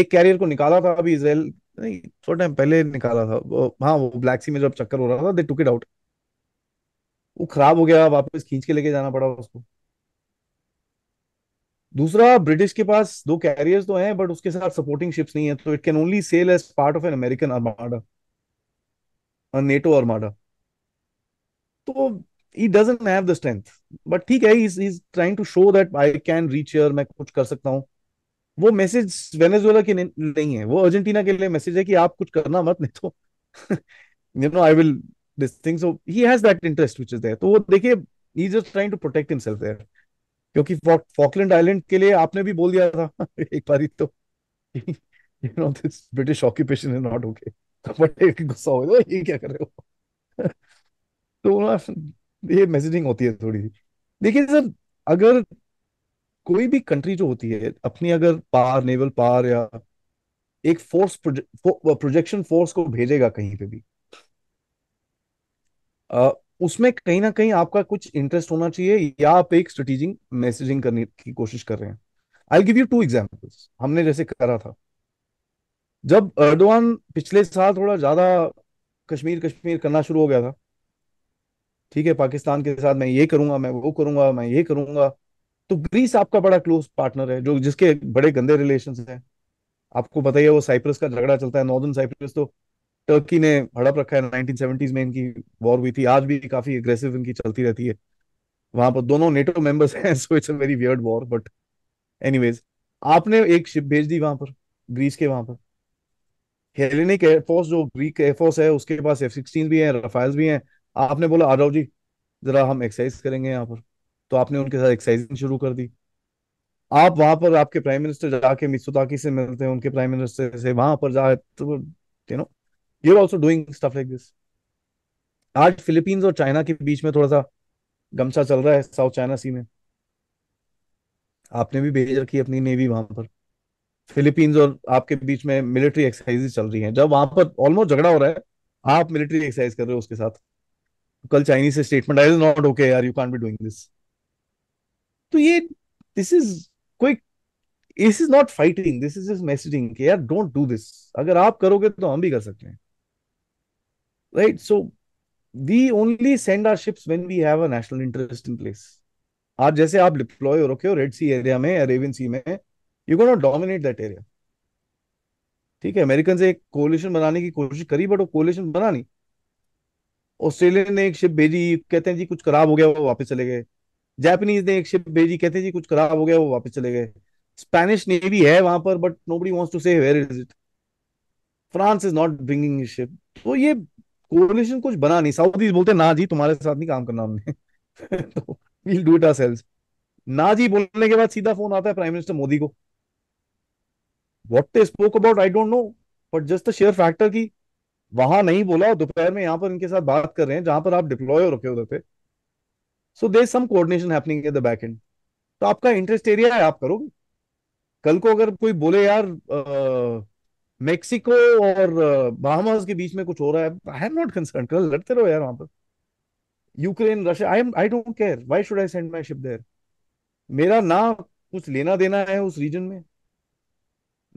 एक कैरियर को निकाला था अभी इसराइल नहीं थोड़ा टाइम पहले निकाला था वो, हाँ वो ब्लैक सी में जब चक्कर हो रहा था दे टुक इट आउट वो खराब हो गया वापस खींच के लेके जाना पड़ा उसको दूसरा ब्रिटिश के पास दो कैरियर्स तो हैं बट उसके साथ सपोर्टिंग शिप्स नहीं है तो it can only sail as part of an American armada NATO armada तो he doesn't have the strength but ठीक है he is trying to show that I can reach here मैं कुछ कर सकता हूँ वो मैसेज वेनेजुएला के नहीं, है वो अर्जेंटीना के लिए मैसेज है कि आप कुछ करना मत नहीं तो you know I will this thing so he has that interest which is there तो वो देखिए he just trying to protect himself there क्योंकि फॉकलैंड आइलैंड के लिए आपने भी बोल दिया था (laughs) एक बार ही तो you know this British occupation is not okay but एक गुस्सा हो गया ये क्या कर रहे हो (laughs) तो ये मैसेजिंग होती है थोड़ी सी देखिए सर अगर कोई भी कंट्री जो होती है अपनी अगर पार नेवल पार या एक फोर्स प्रोजेक्शन फोर्स को भेजेगा कहीं पे भी आ, उसमें कहीं ना कहीं आपका कुछ इंटरेस्ट होना चाहिए या आप एक स्ट्रेटेजिंग मैसेजिंग करने की कोशिश कर रहे हैं I give you two examples हमने जैसे करा था जब अर्दवान पिछले साल थोड़ा ज्यादा कश्मीर कश्मीर करना शुरू हो गया था ठीक है पाकिस्तान के साथ मैं ये करूंगा मैं वो करूंगा मैं ये करूंगा तो ग्रीस आपका बड़ा क्लोज पार्टनर है जो जिसके बड़े गंदे रिलेशन है आपको बताइए वो साइप्रस का झगड़ा चलता है नॉर्दर्न साइप्रस तो टर्की ने हड़प रखा है 1970s में इनकी वॉर हुई थी आज भी काफी एग्रेसिव इनकी चलती रहती है वहां पर दोनों नेटो मेंबर्स हैं so it's a very weird war but anyways आपने एक शिप भेज दी वहां पर ग्रीस के वहां पर हेलेनिक एयरफोर्स जो ग्रीक एयरफोर्स है उसके पास एफ सिक्सटीन भी है रफाइल भी है आपने बोला आरव जी जरा हम एक्सरसाइज करेंगे यहाँ पर तो आपने उनके साथ एक्साइजिंग शुरू कर दी आप वहां पर आपके प्राइम मिनिस्टर जाके मिसोताकी से मिलते हैं उनके प्राइम मिनिस्टर से वहां पर जाए तो you know you also doing stuff like this आज फिलीपींस और चाइना के बीच में थोड़ा सा गमछा चल रहा है साउथ चाइना सी में आपने भी भेज रखी अपनी नेवी वहां पर फिलीपींस और आपके बीच में मिलिट्री एक्सरसाइज चल रही है जब वहां पर ऑलमोस्ट झगड़ा हो रहा है आप मिलिट्री एक्सरसाइज कर रहे हो उसके साथ कल चाइनीज से statement I is not okay यार you can't be doing this तो ये this is quick this is not fighting this is is messaging यार डोंट डू दिस अगर आप करोगे तो हम भी कर सकते हैं right so we only send our ships when we have a national interest in place आप जैसे आप डिप्लॉय हो रखे हो रेड सी एरिया में रेवन सी में you can not dominate that area ठीक है अमेरिकन से एक कोलिशन बनाने की कोशिश करी बट वो कोलिशन बना नहीं ऑस्ट्रेलिया ने एक शिप भेजी कहते हैं जी कुछ खराब हो गया वो वापस चले गए जापानीज ने एक शिप भेजी कहते जी कुछ खराब हो गया वो वापस चले गए स्पेनिश नेवी है वहां पर but nobody wants to say where is it France is not bringing ship तो ये कोलिशन कुछ बना नहीं साउथ बोलते ना जी तुम्हारे साथ नहीं काम करना हमने (laughs) तो वील डू इट आवरसेल्व्स ना जी बोलने के बाद सीधा फोन आता है प्राइम मिनिस्टर मोदी को what they spoke about I don't know but just the share factor की वहां नहीं बोला दोपहर में यहां पर इनके साथ बात कर रहे हैं जहां पर आप डिप्लॉय हो रखे उधर पे so there some coordination happening at the back end तो आपका इंटरेस्ट एरिया है आप करोगे कल को अगर कोई बोले यार मेक्सिको और बहामास के बीच में कुछ हो रहा है आई एम नॉट कंसर्न कल लड़ते रहो यार वहां पर Ukraine Russia I am I don't care why should I send my ship there मेरा ना कुछ लेना देना है उस रीजन में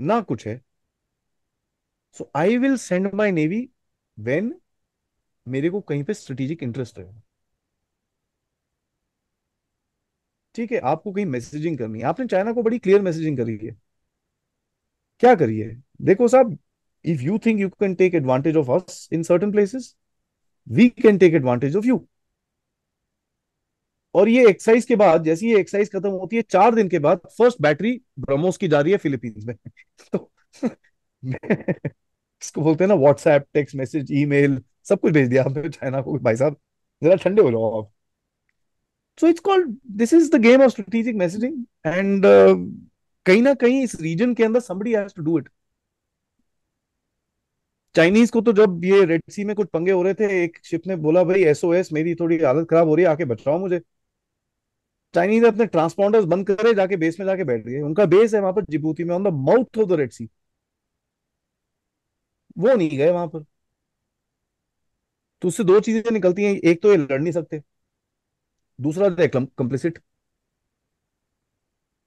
ना कुछ है so I will send my navy when मेरे को कहीं पे स्ट्रेटेजिक इंटरेस्ट रहेगा ठीक है आपको कहीं मैसेजिंग करनी है आपने चाइना को बड़ी क्लियर मैसेजिंग करी है क्या करिए देखो साहब if you think you can take advantage of us in certain places we can take advantage of you और ये एक्सरसाइज के बाद जैसे ये एक्सरसाइज खत्म होती है चार दिन के बाद फर्स्ट बैटरी ब्रह्मोस की जा रही है फिलीपींस में (laughs) तो (laughs) इसको बोलते हैं ना व्हाट्सएप टेक्स्ट मैसेज ईमेल सब कुछ भेज दिया आपने चाइना को भाई साहब जरा ठंडे हो जाओ आप so it's called this is the game of strategic messaging and कहीं ना कहीं इस रीजन के अंदर somebody has to do it Chinese को तो जब ये रेड सी में कुछ पंगे हो रहे थे एक शिप ने बोला भाई एसओएस मेरी थोड़ी हालत खराब हो रही है आके बचाओ मुझे चाइनीज अपने ट्रांसपॉन्डर्स बंद करे जाके बेस में जाके बैठ गए उनका बेस है वहां पर जिबूती में on the mouth of the red sea वो नहीं गए वहां पर तो उससे दो चीजें निकलती हैं एक तो ये लड़ नहीं सकते दूसरा है कंप्लिसिट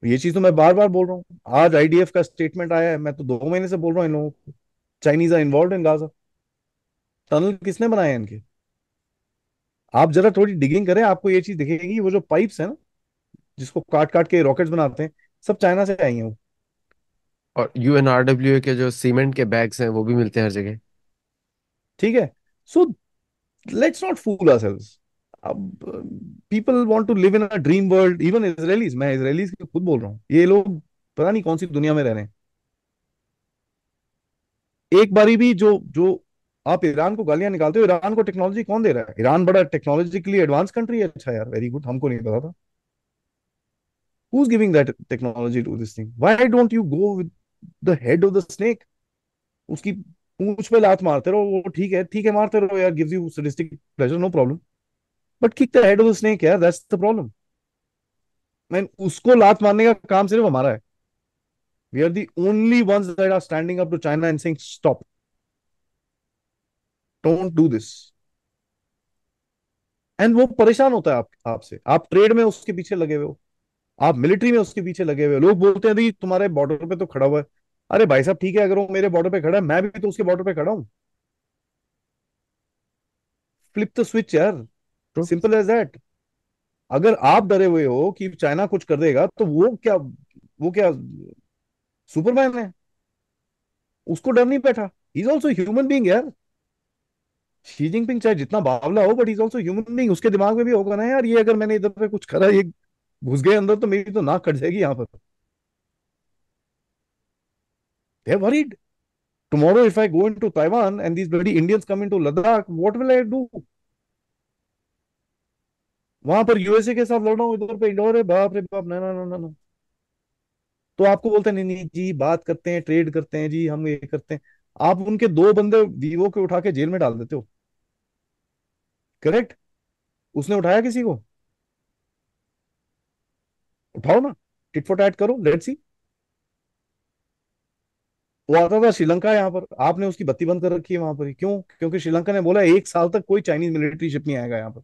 ये चीज तो मैं बार बार बोल रहा हूँ आज आईडीएफ का स्टेटमेंट आया है मैं तो दो महीने से बोल रहा हूँ इन लोगों को Chinese are involve in Gaza tunnel किसने बनाए इनके आप जरा थोड़ी डिगिंग करें आपको ये चीज दिखेगी वो जो पाइप्स है ना जिसको काट काट के रॉकेट्स बनाते हैं सब चाइना से आई हैं वो और यूएनआरडब्ल्यू के जो सीमेंट के बैग्स हैं वो भी मिलते हैं हर जगह ठीक है so let's not fool ourselves people want to live in dream world even Israelis मैं इसराइलीज खुद बोल रहा हूँ ये लोग पता नहीं कौन सी दुनिया में रह रहे हैं एक बारी भी जो जो आप ईरान को गालियां निकालते हो ईरान को टेक्नोलॉजी कौन दे रहा है ईरान बड़ा टेक्नोलॉजिकली एडवांस कंट्री है अच्छा यार वेरी गुड हमको नहीं पता था who's giving that technology to this thing why don't you go with the head of the snake उसकी पूंछ पे लात मारते रहो वो ठीक है ठीक है मारते रहो यार gives you sadistic pleasure no problem but kick the head of the snake यार दैट्स द प्रॉब्लम मैन उसको लात मारने का काम सिर्फ हमारा है we are the only ones that are standing up to China and saying stop don't do this and वो परेशान होता है आप आपसे आप ट्रेड में उसके पीछे लगे हुए हो आप मिलिट्री में उसके पीछे लगे हुए लोग बोलते हैं दी तुम्हारे बॉर्डर पे तो खड़ा हुआ है अरे भाई साहब ठीक है अगर वो मेरे बॉर्डर पे खड़ा है मैं भी तो उसके बॉर्डर पे खड़ा हूं फ्लिप द स्विच यार सिंपल एज दैट अगर आप डरे हुए हो कि चाइना कुछ कर देगा तो वो क्या वो क्या सुपरमैन है उसको डर नहीं बैठा इज ऑल्सो ह्यूमन बींग यार शी जिनपिंग चाहे जितना बावला हो but is also human being उसके दिमाग में भी होगा ना यार ये अगर मैंने इधर पे कुछ करा ये घुस गए अंदर तो मेरी तो नाक कट जाएगी यहाँ पर they worried tomorrow if i go into taiwan and these bloody indians come into ladakh what will i do वहां पर यूएसए के साथ लड़ रहा हूँ इधर पे इंडोर है बाप रे बाप ना ना ना ना तो आपको बोलते नहीं नहीं जी बात करते हैं ट्रेड करते हैं जी हम ये करते हैं आप उनके दो बंदे वीवो के उठा के जेल में डाल देते हो करेक्ट उसने उठाया किसी को उठाओ ना टिट फॉर टैट करो लेट सी वो आता था श्रीलंका यहाँ पर आपने उसकी बत्ती बंद कर रखी है वहां पर क्यों क्योंकि श्रीलंका ने बोला एक साल तक कोई चाइनीज मिलिट्री शिप नहीं आएगा यहाँ पर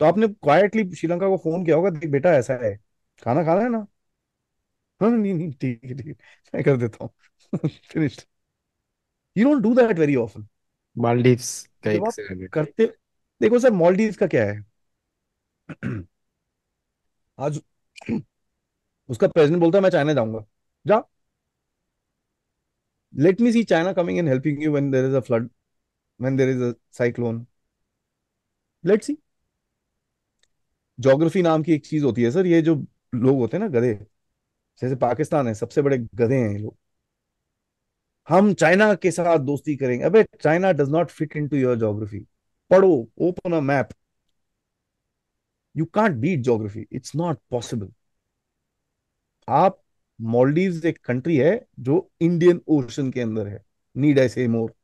तो आपने क्वाइटली श्रीलंका को फोन किया होगा देख बेटा ऐसा है खाना खाना है ना हाँ, हाँ नहीं नहीं ठीक है ठीक है मैं कर देता हूँ finished you don't do that very often Maldives का तो एक से करते देखो सर मालदीव्स का क्या है (clears throat) आज (clears throat) उसका प्रेसिडेंट बोलता है मैं चाइना जाऊंगा जा let me see China coming and helping you when there is a flood when there is a cyclone Let's see geography नाम की एक चीज होती है सर ये जो लोग होते हैं ना गधे जैसे पाकिस्तान है सबसे बड़े गधे हैं ये लोग हम चाइना के साथ दोस्ती करेंगे अबे China does not fit into your geography पढ़ो open a map you can't beat geography it's not possible आप मॉलडीव एक कंट्री है जो इंडियन ओशन के अंदर है need I say more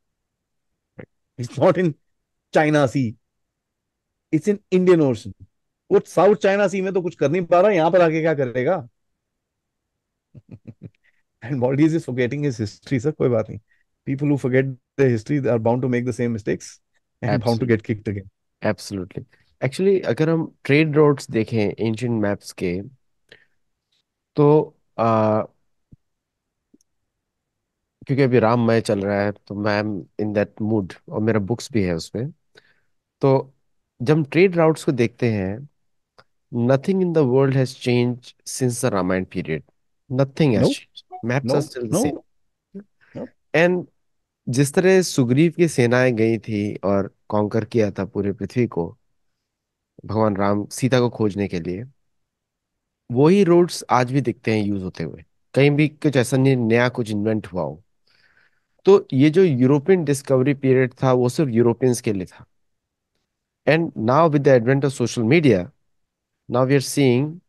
it's not in China Sea it's in Indian Ocean वो South China Sea में तो कुछ कर नहीं पा रहा यहां पर आके क्या करेगा and Maldives is forgetting his history sir कोई बात नहीं people who forget the history are bound to make the same mistakes and bound to get kicked again absolutely actually अगर हम ट्रेड रोड्स देखें एंशियंट मैप्स के तो आ, क्योंकि अभी राममय चल रहा है तो मैं एम इन दैट मूड और मेरा बुक्स भी है उसमें तो जब ट्रेड राउट्स को देखते हैं Nothing in the world has changed since the Ramayana period. Nothing has no, changed. Maps no, are still the same. And जिस तरह सुग्रीव की सेनाएं गई थी और कॉन्कर किया था पूरे पृथ्वी को भगवान राम सीता को खोजने के लिए वही रोड्स आज भी दिखते हैं यूज होते हुए कहीं भी कुछ ऐसा नहीं नया कुछ इन्वेंट हुआ हो तो ये जो यूरोपियन डिस्कवरी पीरियड था वो सिर्फ यूरोपियंस के लिए था and now with the advent of social media Now we are seeing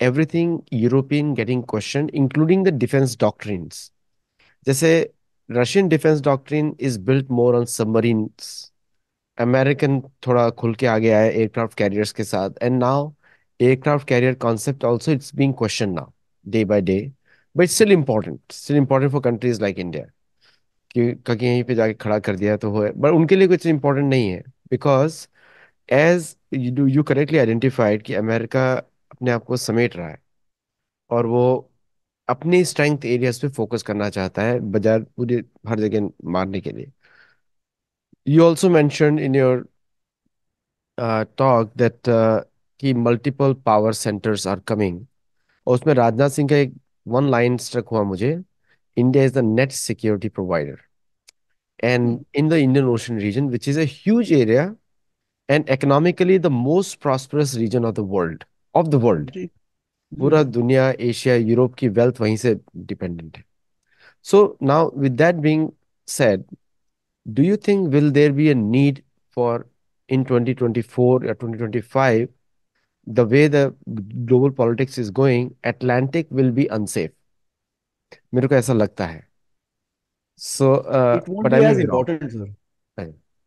everything European getting questioned, including the defense doctrines. They say Russian defense doctrine is built more on submarines. American thoda खुल के आगे आया aircraft carriers के साथ and now aircraft carrier concept also it's being question now day by day but still important still important for countries like India कि कहीं यहीं पे जाके खड़ा कर दिया तो हो बट उनके लिए कुछ इम्पोर्टेंट नहीं है because as you you correctly identified कि अमेरिका अपने आप को समेट रहा है और वो अपने स्ट्रेंथ एरियाज पे फोकस करना चाहता है बाजार पूरे हर जगह मारने के लिए you also mention in your talk that कि multiple power centres are coming और उसमें राजनाथ सिंह का एक वन लाइन स्ट्रक हुआ मुझे India is the net security provider and in the Indian Ocean region which is as area and economically the most prosperous region of the world of the world पूरा दुनिया Asia Europe की wealth वहीं से dependent है now, with that being said, do you think will there be a need for in 2024 or 2025 the way the global politics is going atlantic will be unsafe मेरे को ऐसा लगता है so uh, it won't but be I as important sir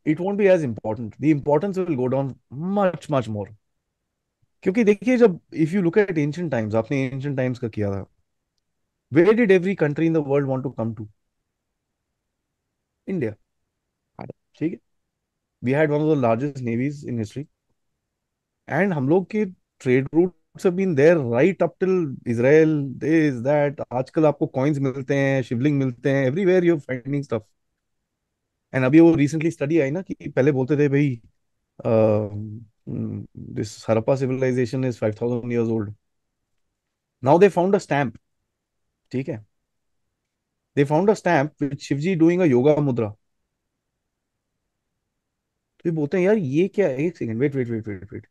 it won't be as important. The importance will go down much much more क्योंकि देखिए जब if you look at ancient times आपने ancient times का किया था where did every country in the world want to come to India ठीक है we had one of the largest navies in history and हम लोग के trade route have been there right up till Israel this that आजकल आपको coins मिलते हैं शिवलिंग मिलते हैं everywhere you are finding stuff and अभी वो रिसेंटली स्टडी आई ना कि पहले बोलते थे भाई this Harappa civilization is five thousand years old now they found a stamp ठीक है they found a stamp with Shivji doing a yoga mudra तो ये बोलते हैं यार ये क्या है एक second wait wait wait wait wait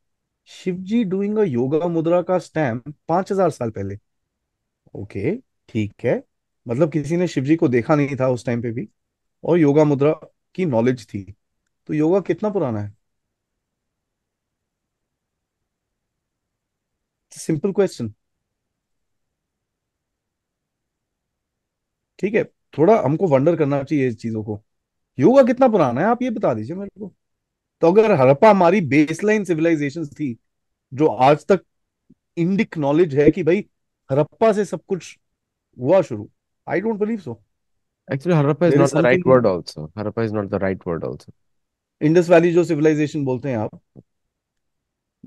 Shivji doing a yoga mudra का स्टैम्प पांच हजार साल पहले ओके ठीक है मतलब किसी ने शिवजी को देखा नहीं था उस टाइम पे भी और योगा मुद्रा की नॉलेज थी तो योगा कितना पुराना है सिंपल क्वेश्चन ठीक है थोड़ा हमको वंडर करना चाहिए इस चीजों को योगा कितना पुराना है आप ये बता दीजिए मेरे को तो अगर हरप्पा हमारी बेसलाइन सिविलाइजेशन थी जो आज तक इंडिक नॉलेज है कि भाई हरप्पा से सब कुछ हुआ शुरू I don't believe so actually Harappa is not the right word also Harappa is not the right word also Indus Valley जो सिविलाइजेशन बोलते हैं आप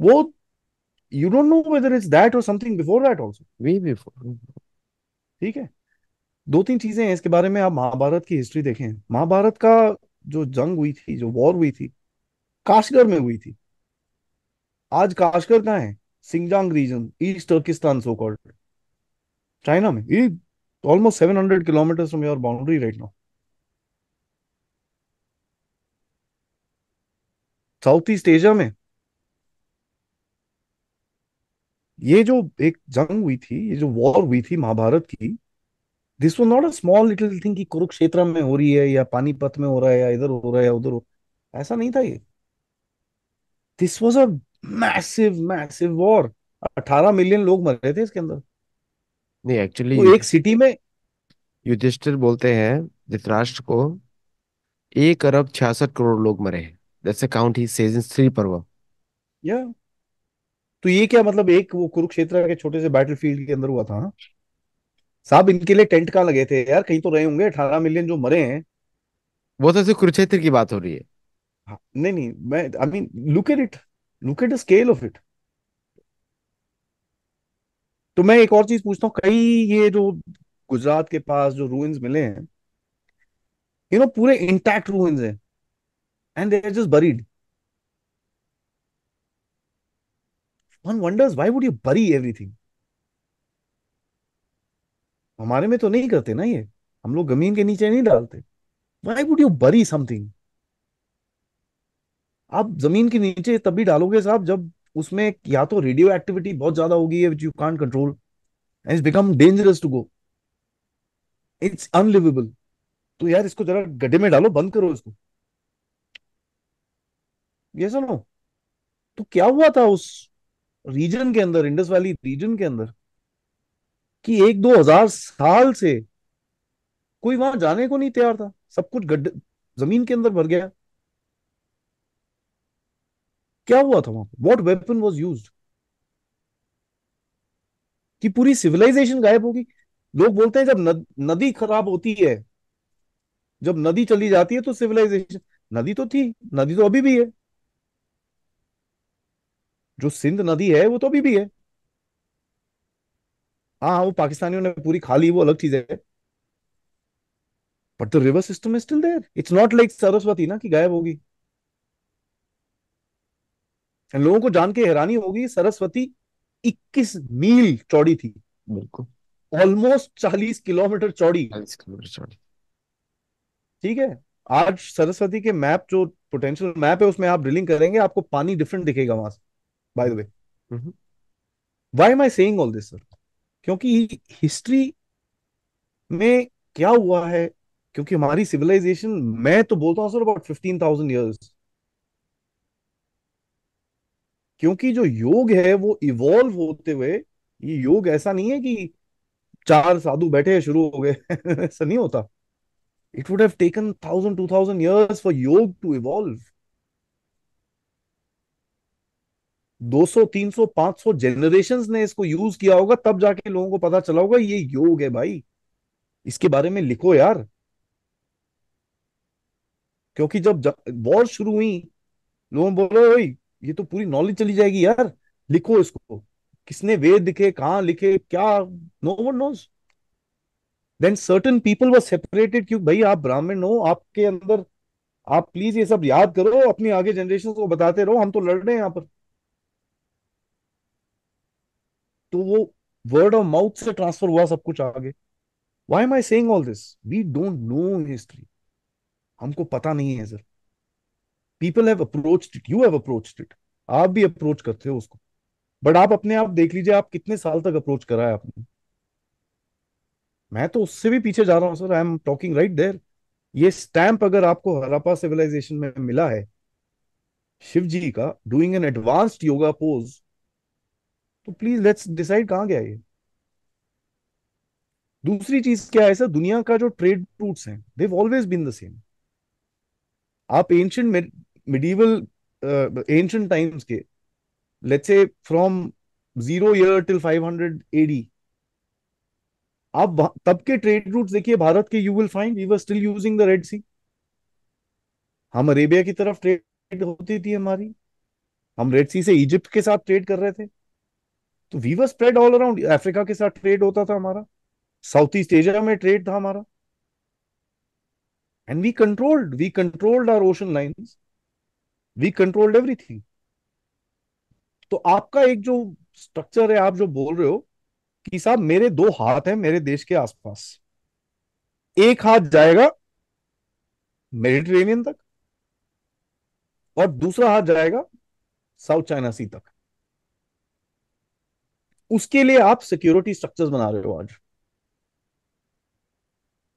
वो you don't know whether it's that और something before that also way before ठीक है दो तीन चीजें हैं इसके बारे में आप महाभारत की हिस्ट्री देखें महाभारत का जो जंग हुई थी जो वॉर हुई थी काशगर में हुई थी आज काशगर कहाँ है Xinjiang region East Turkistan so called China में almost 700 kilometers from your boundary right now. South East Asia में ये जो एक जंग हुई थी ये जो वॉर हुई थी महाभारत की this was not a small little thing कि कुरुक्षेत्र में हो रही है या पानीपत में हो रहा है या इधर हो रहा है या उधर हो ऐसा नहीं था ये this was a massive massive war अठारह मिलियन लोग मर रहे थे इसके अंदर नहीं एक्चुअली वो एक सिटी में युधिष्ठिर बोलते हैं धृतराष्ट्र को एक अरब छियासठ करोड़ लोग मरे हैं that's count he says in Shri Parva या तो ये क्या मतलब एक वो कुरुक्षेत्र के छोटे से बैटलफील्ड के अंदर हुआ था हाँ? साहब इनके लिए टेंट कहाँ लगे थे यार कहीं तो रहे होंगे अठारह मिलियन जो मरे हैं वो तो सिर्फ कुरुक्षेत्र की बात हो रही है हाँ, नहीं नहीं मैं I mean look at it look at the scale of it तो मैं एक और चीज पूछता हूँ कई ये जो गुजरात के पास जो रूइंस मिले हैं यू नो पूरे इंटैक्ट रूइंस हैं and they are just buried one wonders why would you bury everything हमारे में तो नहीं करते ना ये हम लोग जमीन के नीचे नहीं डालते why would you bury something आप जमीन के नीचे तब भी डालोगे साहब जब उसमें या तो रेडियो एक्टिविटी बहुत ज्यादा होगी which you can't control and it's become dangerous to go it's unliveable तो यार इसको जरा गड्ढे में डालो बंद करो इसको ये सुनो तो क्या हुआ था उस रीजन के अंदर इंडस वैली रीजन के अंदर कि एक दो हजार साल से कोई वहां जाने को नहीं तैयार था सब कुछ गड्ढे जमीन के अंदर भर गया क्या हुआ था वहां पर वॉट वेपन वॉज यूज कि पूरी सिविलाइजेशन गायब होगी लोग बोलते हैं जब नद, नदी खराब होती है जब नदी चली जाती है तो सिविलाइजेशन नदी तो थी नदी तो अभी भी है जो सिंध नदी है वो तो अभी भी है हाँ हाँ वो पाकिस्तानियों ने पूरी खा ली वो अलग चीज है but the river system is still there it's not like Saraswati ना कि गायब होगी लोगों को जान के हैरानी होगी सरस्वती 21 मील चौड़ी थी बिल्कुल ऑलमोस्ट 40 किलोमीटर चौड़ी किलोमीटर ठीक है आज सरस्वती के मैप जो पोटेंशियल मैप है उसमें आप ड्रिलिंग करेंगे आपको पानी डिफरेंट दिखेगा वहां से by the way why am I saying all this sir क्योंकि हिस्ट्री में क्या हुआ है क्योंकि हमारी सिविलाइजेशन मैं तो बोलता हूँ sir about fifteen thousand years क्योंकि जो योग है वो इवॉल्व होते हुए ये योग ऐसा नहीं है कि चार साधु बैठे शुरू हो गए (laughs) ऐसा नहीं होता it would have taken thousand to thousand years for yog to evolve 200, 300, 500 generations ने इसको यूज किया होगा तब जाके लोगों को पता चला होगा ये योग है भाई इसके बारे में लिखो यार क्योंकि जब वॉर शुरू हुई लोगों बोले भाई ये तो पूरी नॉलेज चली जाएगी यार लिखो इसको किसने वेद लिखे कहा लिखे क्या no one knows then certain people were separated क्यों भाई आप ब्राह्मण हो आपके अंदर आप प्लीज ये सब याद करो अपनी आगे जनरेशन को बताते रहो हम तो लड़ रहे हैं यहां पर तो वो वर्ड ऑफ माउथ से ट्रांसफर हुआ सब कुछ आगे why am I saying all this we don't know history हमको पता नहीं है sir people have approached it you have approached it आप भी अप्रोच करते हो उसको बट आप अपने आप देख लीजिए आप कितने साल तक अप्रोच करा है आपने मैं तो उससे भी पीछे जा रहा हूं sir I am talking right there ये स्टैंप अगर आपको हरापा सिविलाइजेशन में मिला है शिव जी का doing an advanced yoga pose तो प्लीज लेट्स डिसाइड कहां गया ये दूसरी चीज क्या है सर दुनिया का जो ट्रेड रूट्स हैं they always been the same आप ancient medieval uh, ancient times ke let's say from 0 year till 500 AD आप तब के ट्रेड रूट्स देखिए भारत के you will find we were still using the red Sea हम Arabia की तरफ ट्रेड होती थी हमारी हम रेड सी से इजिप्ट के साथ ट्रेड कर रहे थे तो we were spread all around Africa के साथ ट्रेड होता था हमारा साउथ ईस्ट एशिया में ट्रेड था हमारा and we controlled we controlled our ocean lines we controlled everything तो आपका एक जो स्ट्रक्चर है आप जो बोल रहे हो कि साहब मेरे दो हाथ हैं मेरे देश के आसपास एक हाथ जाएगा मेडिटेरेनियन तक और दूसरा हाथ जाएगा साउथ चाइना सी तक उसके लिए आप सिक्योरिटी स्ट्रक्चर्स बना रहे हो आज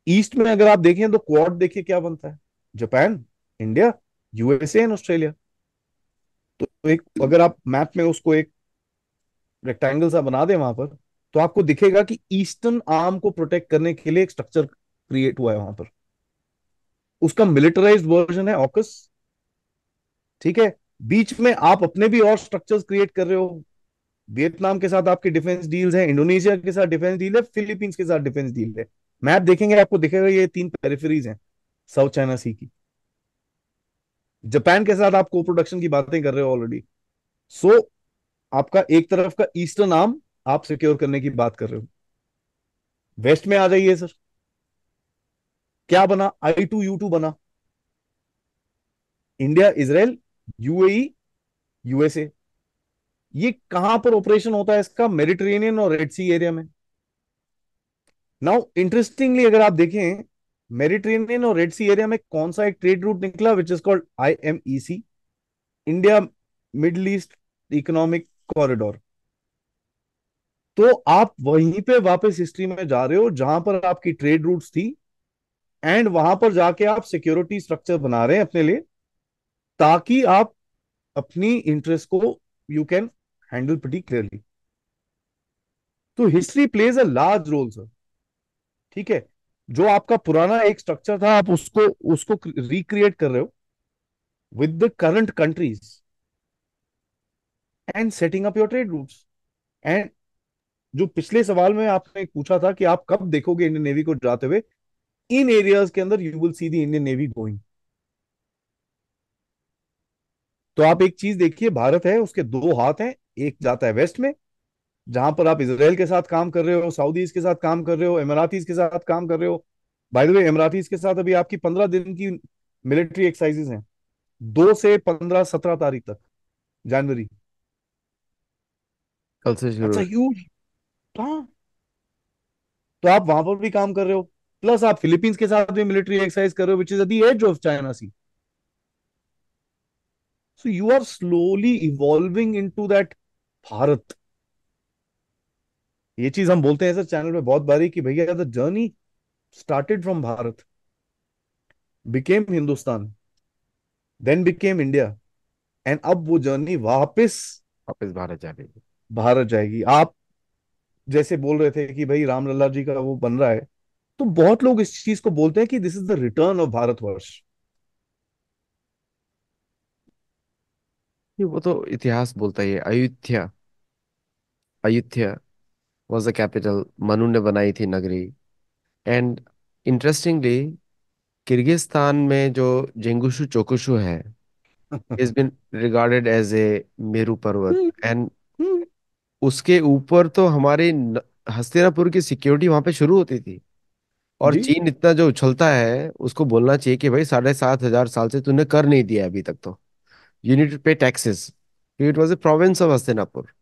ईस्ट में अगर आप देखें तो क्वाड देखिए क्या बनता है Japan India USA and Australia तो एक अगर आप मैप में उसको एक रेक्टेंगल सा बना दें वहां पर तो आपको दिखेगा कि ईस्टर्न आर्म को प्रोटेक्ट करने के लिए एक स्ट्रक्चर क्रिएट हुआ है वहां पर उसका मिलिटराइज्ड वर्जन है ऑकस ठीक है बीच में आप अपने भी और स्ट्रक्चर्स क्रिएट कर रहे हो वियतनाम के साथ आपके डिफेंस डील्स हैं इंडोनेशिया के साथ डिफेंस डील है फिलीपींस के साथ डिफेंस डील है मैप देखेंगे आपको दिखेगा ये तीन पेरिफेरीज हैं साउथ चाइना सी की जापान के साथ आप को प्रोडक्शन की बातें कर रहे हो ऑलरेडी सो so, आपका एक तरफ का ईस्टर्न आर्म आप सिक्योर करने की बात कर रहे हो वेस्ट में आ जाइए सर क्या बना आई टू यू टू बना इंडिया इसराइल यूएई यूएसए ये कहां पर ऑपरेशन होता है इसका मेडिटेरेनियन और रेड सी एरिया में नाउ इंटरेस्टिंगली अगर आप देखें मेरिटेरियन और रेड सी एरिया में कौन सा एक ट्रेड रूट निकला which is called I M E C India Middle East economic corridor तो आप वहीं पे वापस हिस्ट्री में जा रहे हो जहां पर आपकी ट्रेड रूट्स थी एंड वहां पर जाके आप सिक्योरिटी स्ट्रक्चर बना रहे हैं अपने लिए ताकि आप अपनी इंटरेस्ट को you can handle pretty clearly तो history plays a large role sir ठीक है जो आपका पुराना एक स्ट्रक्चर था आप उसको उसको रिक्रिएट कर रहे हो with the current countries and setting up your trade routes and जो पिछले सवाल में आपने पूछा था कि आप कब देखोगे इंडियन नेवी को जाते हुए इन एरियाज के अंदर you will see the Indian Navy going तो आप एक चीज देखिए भारत है उसके दो हाथ हैं एक जाता है वेस्ट में जहां पर आप इसराइल के साथ काम कर रहे हो सऊदीज के साथ काम कर रहे हो इमरातीज के साथ काम कर रहे हो बाय द वे इमरातीज के साथ अभी आपकी पंद्रह दिन की मिलिट्री एक्सरसाइजेज हैं दो से पंद्रह सत्रह तारीख तक जनवरी कल से शुरू अच्छा, तो आप वहां पर भी काम कर रहे हो प्लस आप फिलीपींस के साथ भी मिलिट्री एक्सरसाइज कर रहे हो which is the edge of China Sea so you are slowly evolving into that Bharat ये चीज हम बोलते हैं सर चैनल में बहुत बारी कि भैया the journey started from Bharat became Hindustan then became India and अब वो जर्नी वापस वापस भारत जा रही भारत जाएगी आप जैसे बोल रहे थे कि भाई रामलला जी का वो बन रहा है तो बहुत लोग इस चीज को बोलते हैं कि this is the return of Bharat varsh वो तो इतिहास बोलता है Ayodhya Ayodhya was the capital Manu ने बनाई थी नगरी एंड इंटरेस्टिंगली किर्गिस्तान में जो जेंगुशु चोकुशु है is been regarded as a Meru Parvat and उसके ऊपर तो हमारी हस्तिनापुर की सिक्योरिटी वहां पे शुरू होती थी और जी चीन इतना जो उछलता है उसको बोलना चाहिए कि भाई साढ़े सात हजार साल से तूने कर नहीं दिया अभी तक तो यूनिट पे taxes it was a province of Hastinapur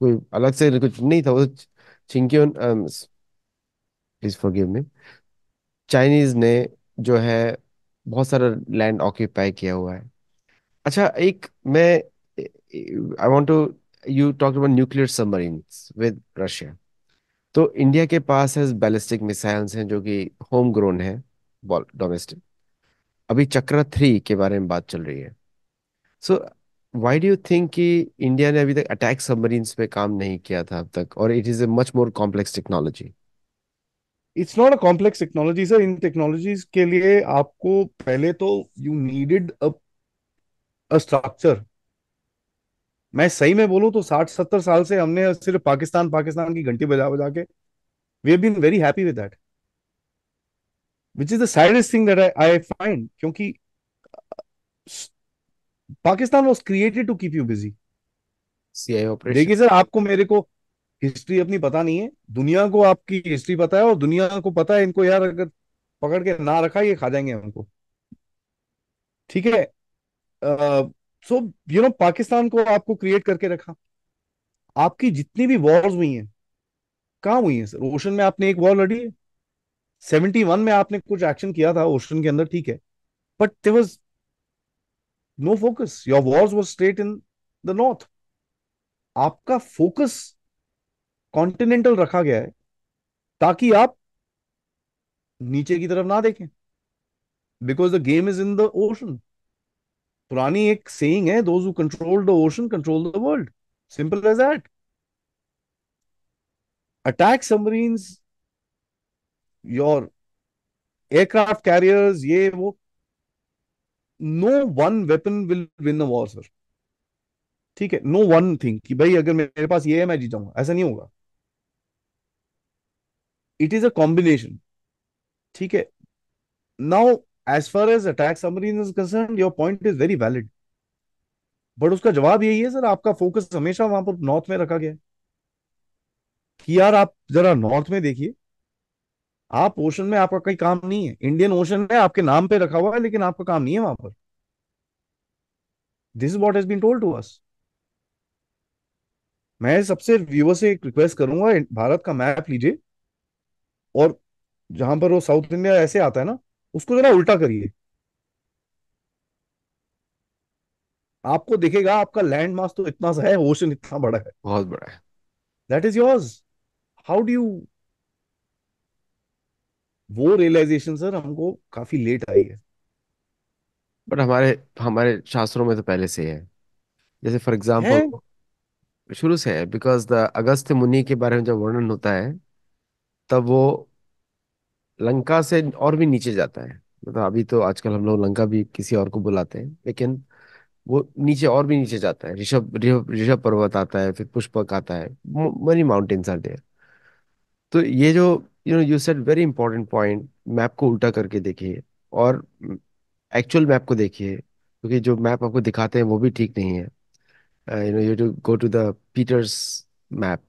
कोई अलग से कुछ नहीं था वो छिंकियोन please forgive me Chinese ने जो है बहुत सारा लैंड ऑक्यूपाई किया हुआ है अच्छा एक मैं I want to you talk about nuclear submarine with Russia तो इंडिया के पास है बैलिस्टिक मिसाइल्स हैं जो कि होम ग्रोन है डोमेस्टिक अभी चक्र थ्री के बारे में बात चल रही है so so, why do you think कि इंडिया ने अभी तक अटैक सबमरीन पे काम नहीं किया था अब तक और it is a much more complex technology it's not a complex technology sir in technologies के लिए आपको पहले तो यू नीडेड अ स्ट्रक्चर मैं सही में बोलूं तो साठ सत्तर साल से हमने सिर्फ पाकिस्तान पाकिस्तान की घंटी बजा बजा के we have been very happy with that which is the saddest thing that I I find क्योंकि Pakistan was created to keep you busy CIA operation देखिए सर आपको मेरे को हिस्ट्री अपनी पता नहीं है दुनिया को आपकी हिस्ट्री पता है और दुनिया को पता है इनको यार अगर पकड़ के ना रखा ये खा जाएंगे हमको ठीक है सो यू नो पाकिस्तान को आपको क्रिएट करके रखा आपकी जितनी भी वॉर्स हुई हैं कहा हुई हैं सर ओशन में आपने एक वॉर लड़ी है सेवेंटी वन में आपने कुछ एक्शन किया था ओशन के अंदर ठीक है but there was no focus your wars was straight in the north आपका फोकस कॉन्टिनेंटल रखा गया है ताकि आप नीचे की तरफ ना देखें because the game is in the ocean पुरानी एक सेइंग है those who control the ocean control the world simple as that attack submarines your aircraft carriers ये वो no one weapon will win war sir ठीक है no one thing कि भाई अगर मेरे पास ये है मैं जीत जाऊंगा ऐसा नहीं होगा इट इज अ कॉम्बिनेशन ठीक है now as far as attack is concern your point is very valid but उसका जवाब यही है सर आपका फोकस हमेशा वहां पर नॉर्थ में रखा गया है कि यार आप जरा नॉर्थ में देखिए आप ओशन में आपका कोई काम नहीं है इंडियन ओशन है आपके नाम पे रखा हुआ है लेकिन आपका काम नहीं है वहां पर this is what is been told to us मैं सबसे व्यूअर से एक रिक्वेस्ट करूंगा भारत का मैप लीजिए और जहां पर वो साउथ इंडिया ऐसे आता है ना उसको जरा उल्टा करिए आपको दिखेगा आपका लैंड मास तो इतना सा है ओशन इतना बड़ा है बहुत बड़ा है that is yours how do you वो रियलाइजेशन सर हमको काफी लेट आई है बट हमारे हमारे शास्त्रों में तो पहले से है जैसे फॉर है एग्जाम्पल शुरू से है बिकॉज द अगस्त्य मुनि के बारे में जब वर्णन होता है तब वो लंका से और भी नीचे जाता है मतलब अभी तो आजकल हम लोग लंका भी किसी और को बुलाते हैं लेकिन वो नीचे और भी नीचे जाता है ऋषभ ऋषभ ऋषभ पर्वत आता है फिर पुष्पक आता है मनी माउंटेन्स आर देयर तो ये जो you know you said very important point map को उल्टा करके देखिए और एक्चुअल मैप को देखिए क्योंकि जो मैप आपको दिखाते हैं वो भी ठीक नहीं है you know you to go to the Peters map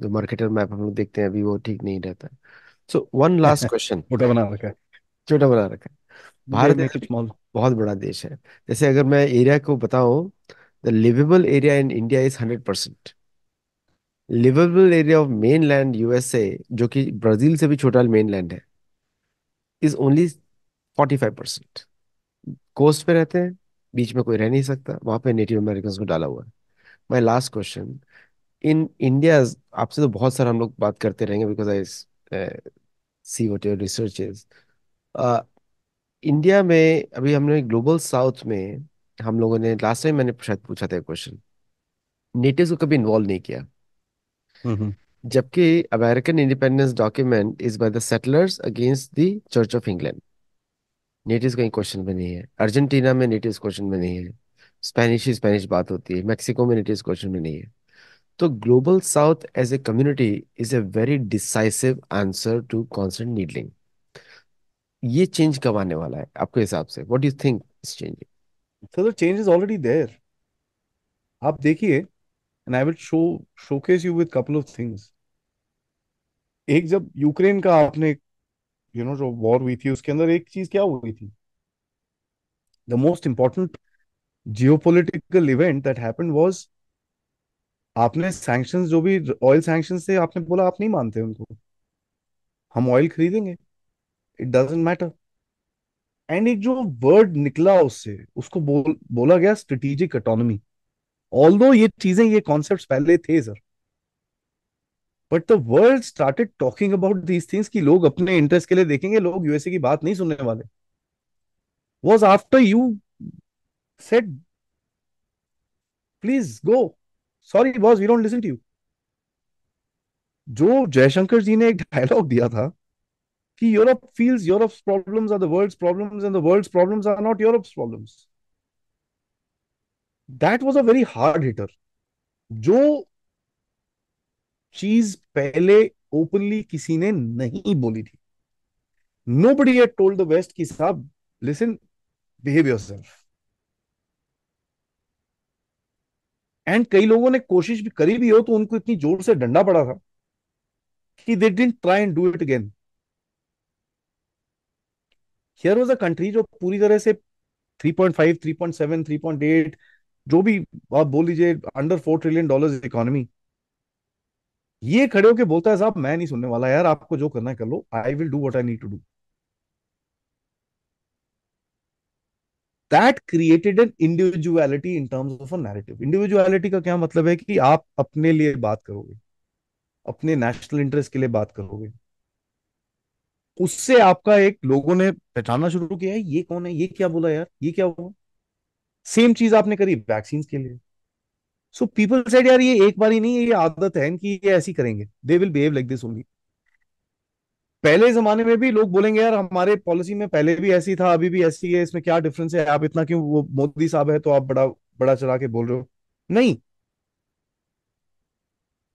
जो मार्केटर मैप हम लोग देखते हैं अभी वो ठीक नहीं रहता सो वन लास्ट क्वेश्चन छोटा बना रखा है छोटा बना रखा है भारत एक स्मॉल बहुत बड़ा देश है जैसे अगर मैं एरिया को बताऊं the livable area in India is hundred percent livable area of main land USA जो कि ब्राजील से भी छोटा मेन लैंड है is only forty five percent coast पे रहते हैं बीच में कोई रह नहीं सकता वहां पे नेटिव अमेरिकन को डाला हुआ है my last question in India आपसे तो बहुत सारा हम लोग बात करते रहेंगे because I see what your research is India में अभी हमने ग्लोबल साउथ में हम लोगों ने लास्ट टाइम मैंने शायद पूछा था क्वेश्चन नेटिव को कभी इन्वॉल्व नहीं किया Mm-hmm. जबकि American independence document is by the settlers against the Church of England native कहीं क्वेश्चन में नहीं है अर्जेंटीना में नेटिव क्वेश्चन में नहीं है स्पेनिश ही स्पेनिश बात होती है मैक्सिको में नेटिव क्वेश्चन में नहीं है तो Global South as a community is a very decisive answer to consent needling ये चेंज कब आने वाला है आपके हिसाब से what you think is changing change is already there आप देखिए and I will show showcase you with couple of things एक जब यूक्रेन का आपने यू नो जो वॉर हुई थी उसके अंदर एक चीज क्या हुई थी the most important geopolitical event that है वाज आपने सैंक्शन जो भी ऑयल सैंक्शन थे आपने बोला आप नहीं मानते उनको हम ऑयल खरीदेंगे इट डजेंट मैटर एंड एक जो वर्ड निकला उससे उसको बोल बोला गया स्ट्रेटेजिक इटोनॉमी ऑल दो ये चीजें ये कॉन्सेप्ट पहले थे sir but the world started talking about these things कि लोग अपने इंटरेस्ट के लिए देखेंगे लोग यूएसए की बात नहीं सुनने वाले was after you set please go sorry boss we don't listen to you जो जयशंकर जी ने एक डायलॉग दिया था कि Europe feels Europe's problems are the world's problems and the world's problems are not Europe's problems that was a very hard hitter जो चीज पहले openly किसी ने नहीं बोली थी nobody at told the West की साहब listen behave yourself and कई लोगों ने कोशिश भी करी भी हो तो उनको इतनी जोर से डंडा पड़ा था कि they didn't try and do it again here was a country जो पूरी तरह से 3.5, 3.7, 3.8, जो भी आप बोल लीजिए under four trillion dollar economy ये खड़े होकर बोलता है साहब मैं नहीं सुनने वाला यार आपको जो करना है कर लो I will do what I need to do that created an individuality in terms of a narrative individuality का क्या मतलब है कि आप अपने लिए बात करोगे अपने नेशनल इंटरेस्ट के लिए बात करोगे उससे आपका एक लोगों ने पहचानना शुरू किया है ये कौन है ये क्या बोला यार ये क्या हुआ सेम चीज आपने करी वैक्सीन के लिए सो पीपल सेड यार ये एक बार ही नहीं है ये आदत है इनकी ये ऐसी करेंगे they will behave like this only पहले जमाने में भी लोग बोलेंगे यार हमारे पॉलिसी में पहले भी ऐसी था अभी भी ऐसी है इसमें क्या डिफरेंस है आप इतना क्यों वो मोदी साहब है तो आप बड़ा बड़ा चला के बोल रहे हो नहीं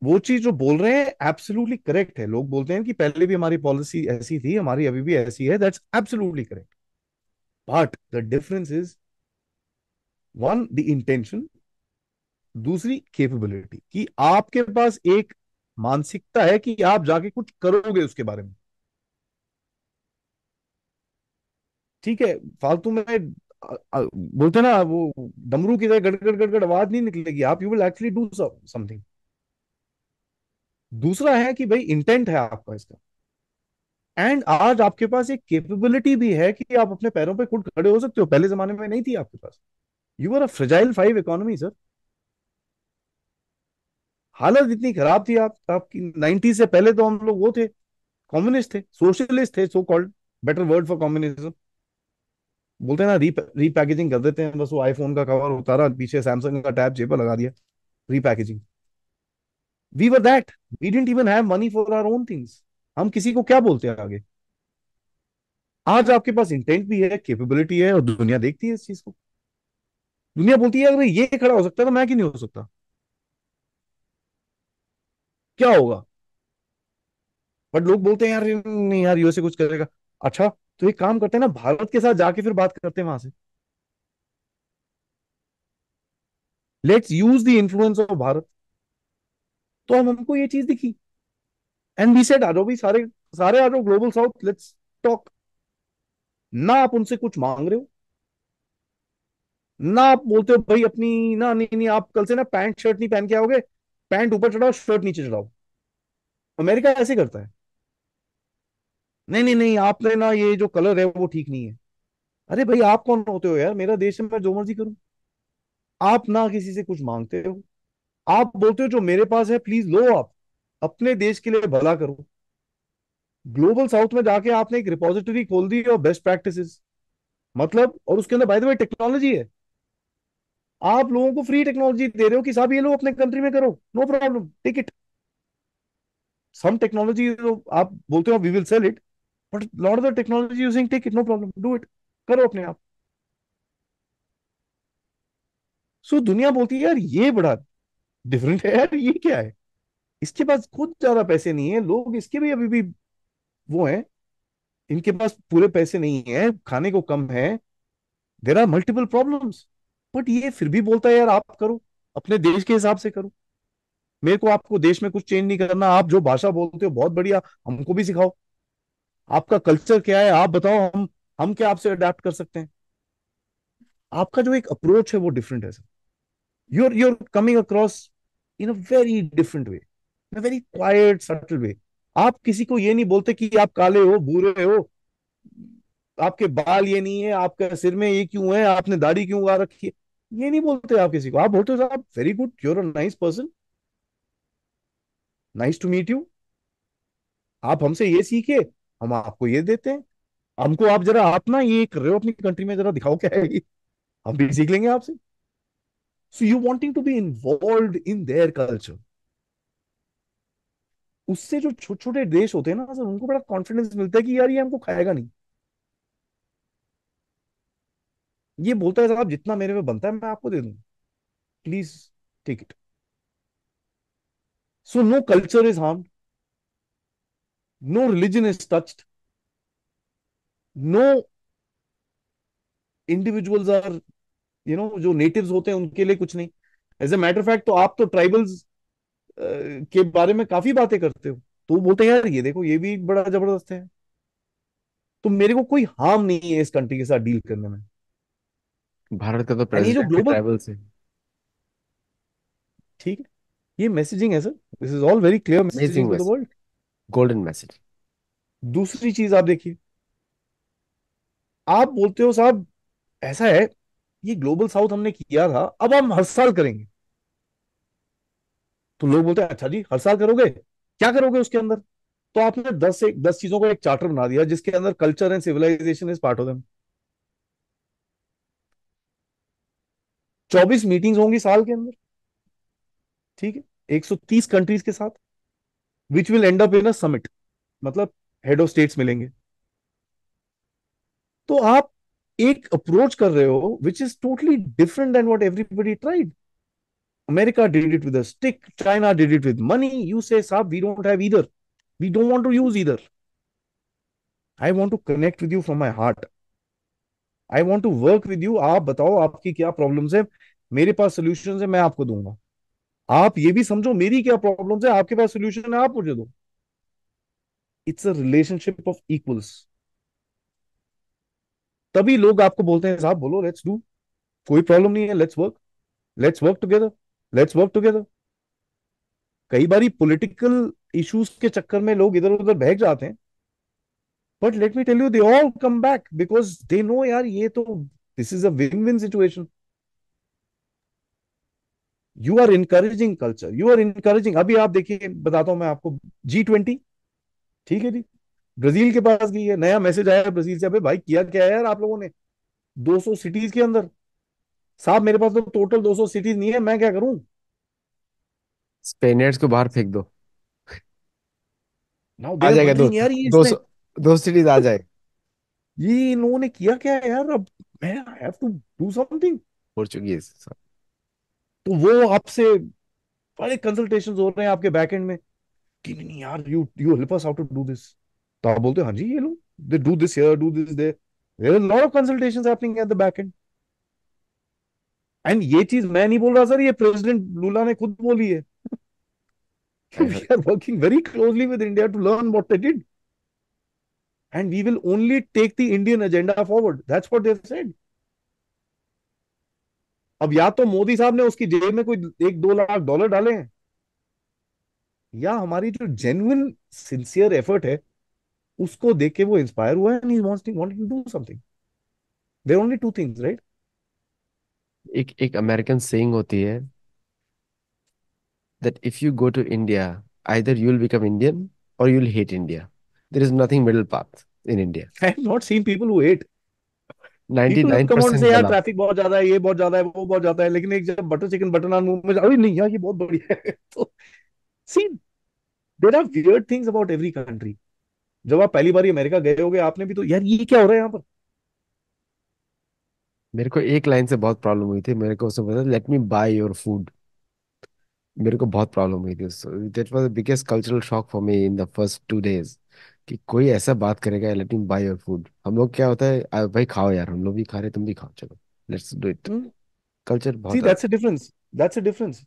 वो चीज जो बोल रहे हैं एब्सोल्युटली करेक्ट है लोग बोलते हैं कि पहले भी हमारी पॉलिसी ऐसी थी हमारी अभी भी ऐसी है that's absolutely correct but the difference is one the intention दूसरी केपेबिलिटी कि आपके पास एक मानसिकता है कि आप जाके कुछ करोगे उसके बारे में ठीक है फालतू में बोलते ना वो डमरू की तरह गड़गड़ गड़गड़ आवाज नहीं निकलेगी आप you will actually do something दूसरा है कि भाई इंटेंट है आपका इसका एंड आज आपके पास एक कैपेबिलिटी भी है कि आप अपने पैरों पे खुद खड़े हो सकते हो पहले जमाने में नहीं थी आपके पास you are a fragile five economy sir हालत इतनी खराब थी आप आपकी नाइन्टी से पहले तो हम लोग वो थे कम्युनिस्ट थे सोशलिस्ट थे so called better word for communism बोलते हैं ना री रीपैकेजिंग कर देते हैं बस वो आईफोन का कवर उतारा पीछे सैमसंग का टैब जेब लगा दिया repackaging we were that we didn't even have money for our own things हम किसी को क्या बोलते हैं आगे आज आपके पास इंटेंट भी है कैपेबिलिटी है और दुनिया देखती है इस चीज को दुनिया बोलती है अगर ये खड़ा हो सकता है तो मैं क्यों नहीं हो सकता क्या होगा बट लोग बोलते हैं यार नहीं यार यूएसए कुछ करेगा अच्छा तो एक काम करते हैं ना भारत के साथ जाके फिर बात करते हैं वहां से let's use the influence of Bharat तो हम हमको ये चीज दिखी एंड वी सेड आ जाओ सारे सारे आ जाओ ग्लोबल साउथ लेट्स टॉक ना आप उनसे कुछ मांग रहे हो ना आप बोलते हो भाई अपनी ना नहीं नहीं आप कल से ना पैंट शर्ट नहीं पहन के आओगे पैंट ऊपर चढ़ाओ शर्ट नीचे चढ़ाओ अमेरिका ऐसे करता है नहीं नहीं नहीं आपने ना ये जो कलर है वो ठीक नहीं है अरे भाई आप कौन होते हो यार मेरा देश है मैं जो मर्जी करूं आप ना किसी से कुछ मांगते हो आप बोलते हो जो मेरे पास है प्लीज लो आप अपने देश के लिए भला करो ग्लोबल साउथ में जाके आपने एक रिपोजिटरी खोल दी और बेस्ट प्रैक्टिसेस मतलब और उसके अंदर बाय द वे टेक्नोलॉजी है आप लोगों को फ्री टेक्नोलॉजी दे रहे हो कि साहब ये लोग अपने कंट्री में करो no problem take it some technology आप बोलते हो we will sell it but lot of the technology using take it no problem do it करो अपने आप सो so, दुनिया बोलती है यार ये बड़ा डिफरेंट है यार ये क्या है इसके पास खुद ज्यादा पैसे नहीं है लोग इसके भी अभी भी वो हैं इनके पास पूरे पैसे नहीं है खाने को कम है there are multiple problems but ये फिर भी बोलता है यार आप करो अपने देश के हिसाब से करो मेरे को आपको देश में कुछ चेंज नहीं करना आप जो भाषा बोलते हो बहुत बढ़िया हमको भी सिखाओ आपका कल्चर क्या है आप बताओ हम हम क्या आपसे अडेप्ट कर सकते हैं आपका जो एक अप्रोच है वो डिफरेंट है sir you're you're coming across in a very different way in very quite subtle way आप किसी को ये नहीं बोलते कि आप काले हो बुरे हो आपके बाल ये नहीं है आपके सिर में ये क्यों है आपने दाढ़ी क्यों उगा रखी है ये नहीं बोलते आप किसी को आप बोलते हो साहब very good you're nice person nice to meet you आप हमसे ये सीखे हम आपको ये देते हैं हमको आप जरा आप ना ये कर रहे हो अपनी कंट्री में जरा दिखाओ क्या है ये हम भी सीख लेंगे आपसे so you wanting to be involve in their culture उससे जो छोटे छोटे देश होते हैं ना सर उनको बड़ा कॉन्फिडेंस मिलता है कि यार ये हमको खाएगा नहीं ये बोलता है साहब जितना मेरे में बनता है मैं आपको दे दूंगा please take it so no culture is harm no religion is touched no individuals are you know जो नेटिव्स होते हैं उनके लिए कुछ नहीं एज ए मैटर फैक्ट तो आप तो ट्राइबल्स uh, के बारे में काफी बातें करते हो तो बोलते हैं यार ये देखो ये भी बड़ा जबरदस्त है तो मेरे को कोई हार्म नहीं है इस कंट्री के साथ डील करने में भारत का तो एंड ये जो प्रेसिडेंट भी ग्लोबल ट्राइबल से ठीक है ये मैसेजिंग है sir this is all very clear messaging amazing to the message world golden message दूसरी चीज आप देखिए आप बोलते हो साहब ऐसा है ये ग्लोबल साउथ हमने किया था अब हम हर साल करेंगे तो लोग बोलते हैं अच्छा जी हर साल करोगे क्या करोगे उसके अंदर तो आपने दस से दस चीजों का एक चार्टर बना दिया जिसके अंदर culture and civilization is part of them चौबीस मीटिंग्स होंगी साल के अंदर ठीक है एक सौ तीस कंट्रीज के साथ which will end up summit मतलब हेड ऑफ स्टेट्स मिलेंगे तो आप एक अप्रोच कर रहे हो which is totally different than what everybody tried America did it with stick China did it with money you say साहब we don't have either we don't want to use either I want to connect with you from my heart I want to work with you आप बताओ आपकी क्या problem है मेरे पास solution है मैं आपको दूंगा आप ये भी समझो मेरी क्या प्रॉब्लम है आपके पास सोल्यूशन है आप मुझे दो it's a relationship of equals तभी लोग आपको बोलते हैं साहब बोलो लेट्स डू कोई प्रॉब्लम नहीं है let's work let's work together let's work together कई बार पॉलिटिकल इश्यूज के चक्कर में लोग इधर उधर बह जाते हैं but let me tell you they all come back because they know यार ये तो this is a win win situation you are encouraging culture you are encouraging अभी आप देखिए बताता हूं मैं आपको जी ट्वेंटी ठीक है जी ब्राजील के पास गई है नया मैसेज आया ब्राजील से अभी भाई किया क्या है यार आप लोगों ने 200 सिटीज के अंदर साहब मेरे पास तो टोटल 200 सिटीज नहीं है मैं क्या करूं स्पेनियर्स को बाहर फेंक दो नाउ आ जाएगा दो, दो, दो, दो, दो, दो, दो, दो, दो दो सिटीज आ जाए ये इन्होंने किया क्या है यार अब मैं I have to do something Portuguese तो वो आपसे बड़े कंसल्टेशंस हो रहे हैं आपके बैक एंड में कि नहीं यार you you help us how to do this तो आप बोलते हो हाँ जी ये लो they do this here do this there there are lot of consultations happening at the back end and ये चीज मैं नहीं बोल रहा सर ये प्रेसिडेंट लूला ने खुद बोली है we are working very closely with India to learn what they did and we will only take the Indian agenda forward. That's what they've said. अब या तो मोदी साहब ने उसकी जेब में कोई एक दो लाख डॉलर डाले हैं या हमारी जो जेन्युन सिंसियर एफर्ट है उसको देख के वो इंस्पायर हुआ and he wants wanting to do something there only two things right एक एक अमेरिकन सेइंग होती है that if you go to India either you will become Indian और you will hate India there is nothing middle path in India. (laughs) have not seen people who ate. एक (laughs) तो, गए आपने भी तो यार ये क्या हो रहा है यहाँ पर मेरे को एक लाइन से बहुत प्रॉब्लम हुई थी मेरे को let me buy your food मेरे को बहुत प्रॉब्लम हुई थी biggest cultural shock for me in the first two days कि कोई ऐसा बात करेगा let me buy your food हम लोग क्या होता है "आ, भाई खाओ यार हम लोग भी खा रहे तुम भी खाओ चलो let's do it culture See, बहुत that's the difference that's the difference.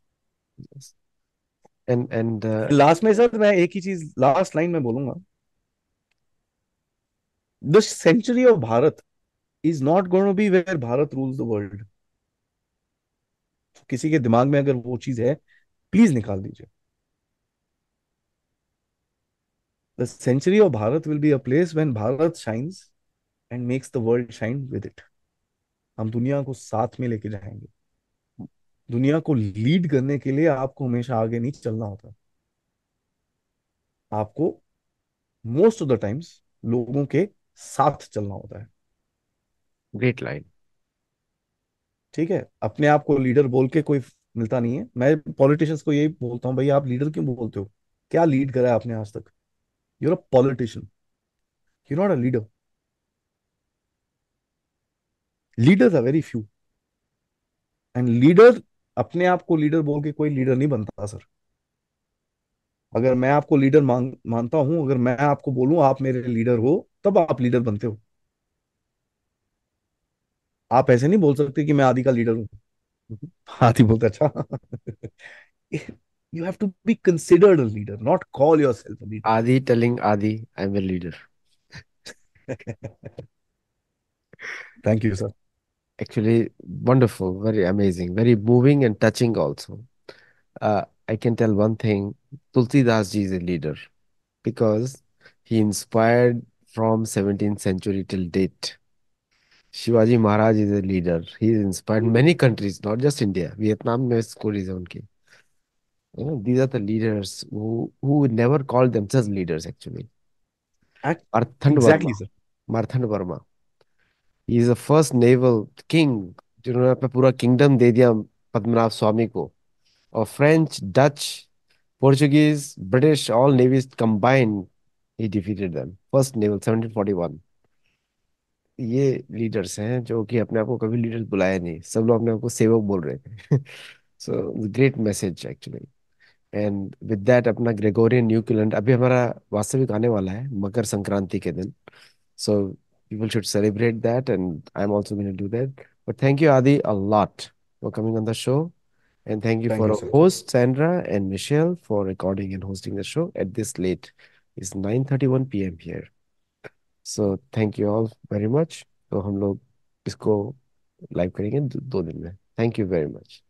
And and last में सर मैं एक ही चीज लास्ट लाइन में बोलूंगा the century of Bharat is not going to be where Bharat rules the world किसी के दिमाग में अगर वो चीज है प्लीज निकाल दीजिए the century of Bharat will be a place when Bharat shines and makes the world shine with it. हम दुनिया को साथ में लेके जाएंगे दुनिया को लीड करने के लिए आपको हमेशा आगे नहीं चलना होता आपको मोस्ट ऑफ द टाइम्स लोगों के साथ चलना होता है ग्रेट लाइन ठीक है अपने आप को लीडर बोल के कोई मिलता नहीं है मैं पॉलिटिशियंस को यही बोलता हूँ भाई आप लीडर क्यों बोलते हो क्या लीड करा है आपने आज तक You're a politician. You're not a leader. Leaders are very few and leader अपने आप को लीडर बोल के कोई लीडर नहीं बनता सर अगर मैं आपको लीडर मांग मानता हूं अगर मैं आपको बोलूं आप मेरे लीडर हो तब आप लीडर बनते हो आप ऐसे नहीं बोल सकते कि मैं आदि का लीडर हूं (laughs) आदि बोलते अच्छा (laughs) you have to be considered a leader, not call yourself a leader. Adi telling Adi, I'm a leader. (laughs) Thank you, sir. Actually, wonderful, very amazing, very moving and touching also. Uh, I can tell one thing Tulsi Das ji is a leader because he inspired from 17th century till date. Shivaji Maharaj is a leader. He inspired many countries, not just India. Vietnam में school है उनकी You know, these are the leaders who who never call themselves leaders actually. marthand Exactly, Varma, sir. Marthand Varma. He is the first naval king जिन्होंने अपना पूरा kingdom दे दिया पद्मनाभ स्वामी को और French Dutch Portuguese British all navies combined he defeated them first naval 1741 ये leaders हैं जो कि अपने आप को कभी लीडर्स बुलाया नहीं सब लोग अपने आप को सेवक बोल रहे थे so great message actually and with that अपना ग्रेगोरियन न्यू कैलेंडर अभी हमारा वास्तविक आने वाला है मकर संक्रांति के दिन सो people should celebrate that and i'm also going to do that but thank you adi a lot for coming on the show and thank you for our host sandra and michelle for recording and hosting the show at this late it's 9:31 pm here so thank you all very much तो हम लोग इसको live करेंगे दो दिन में thank you very much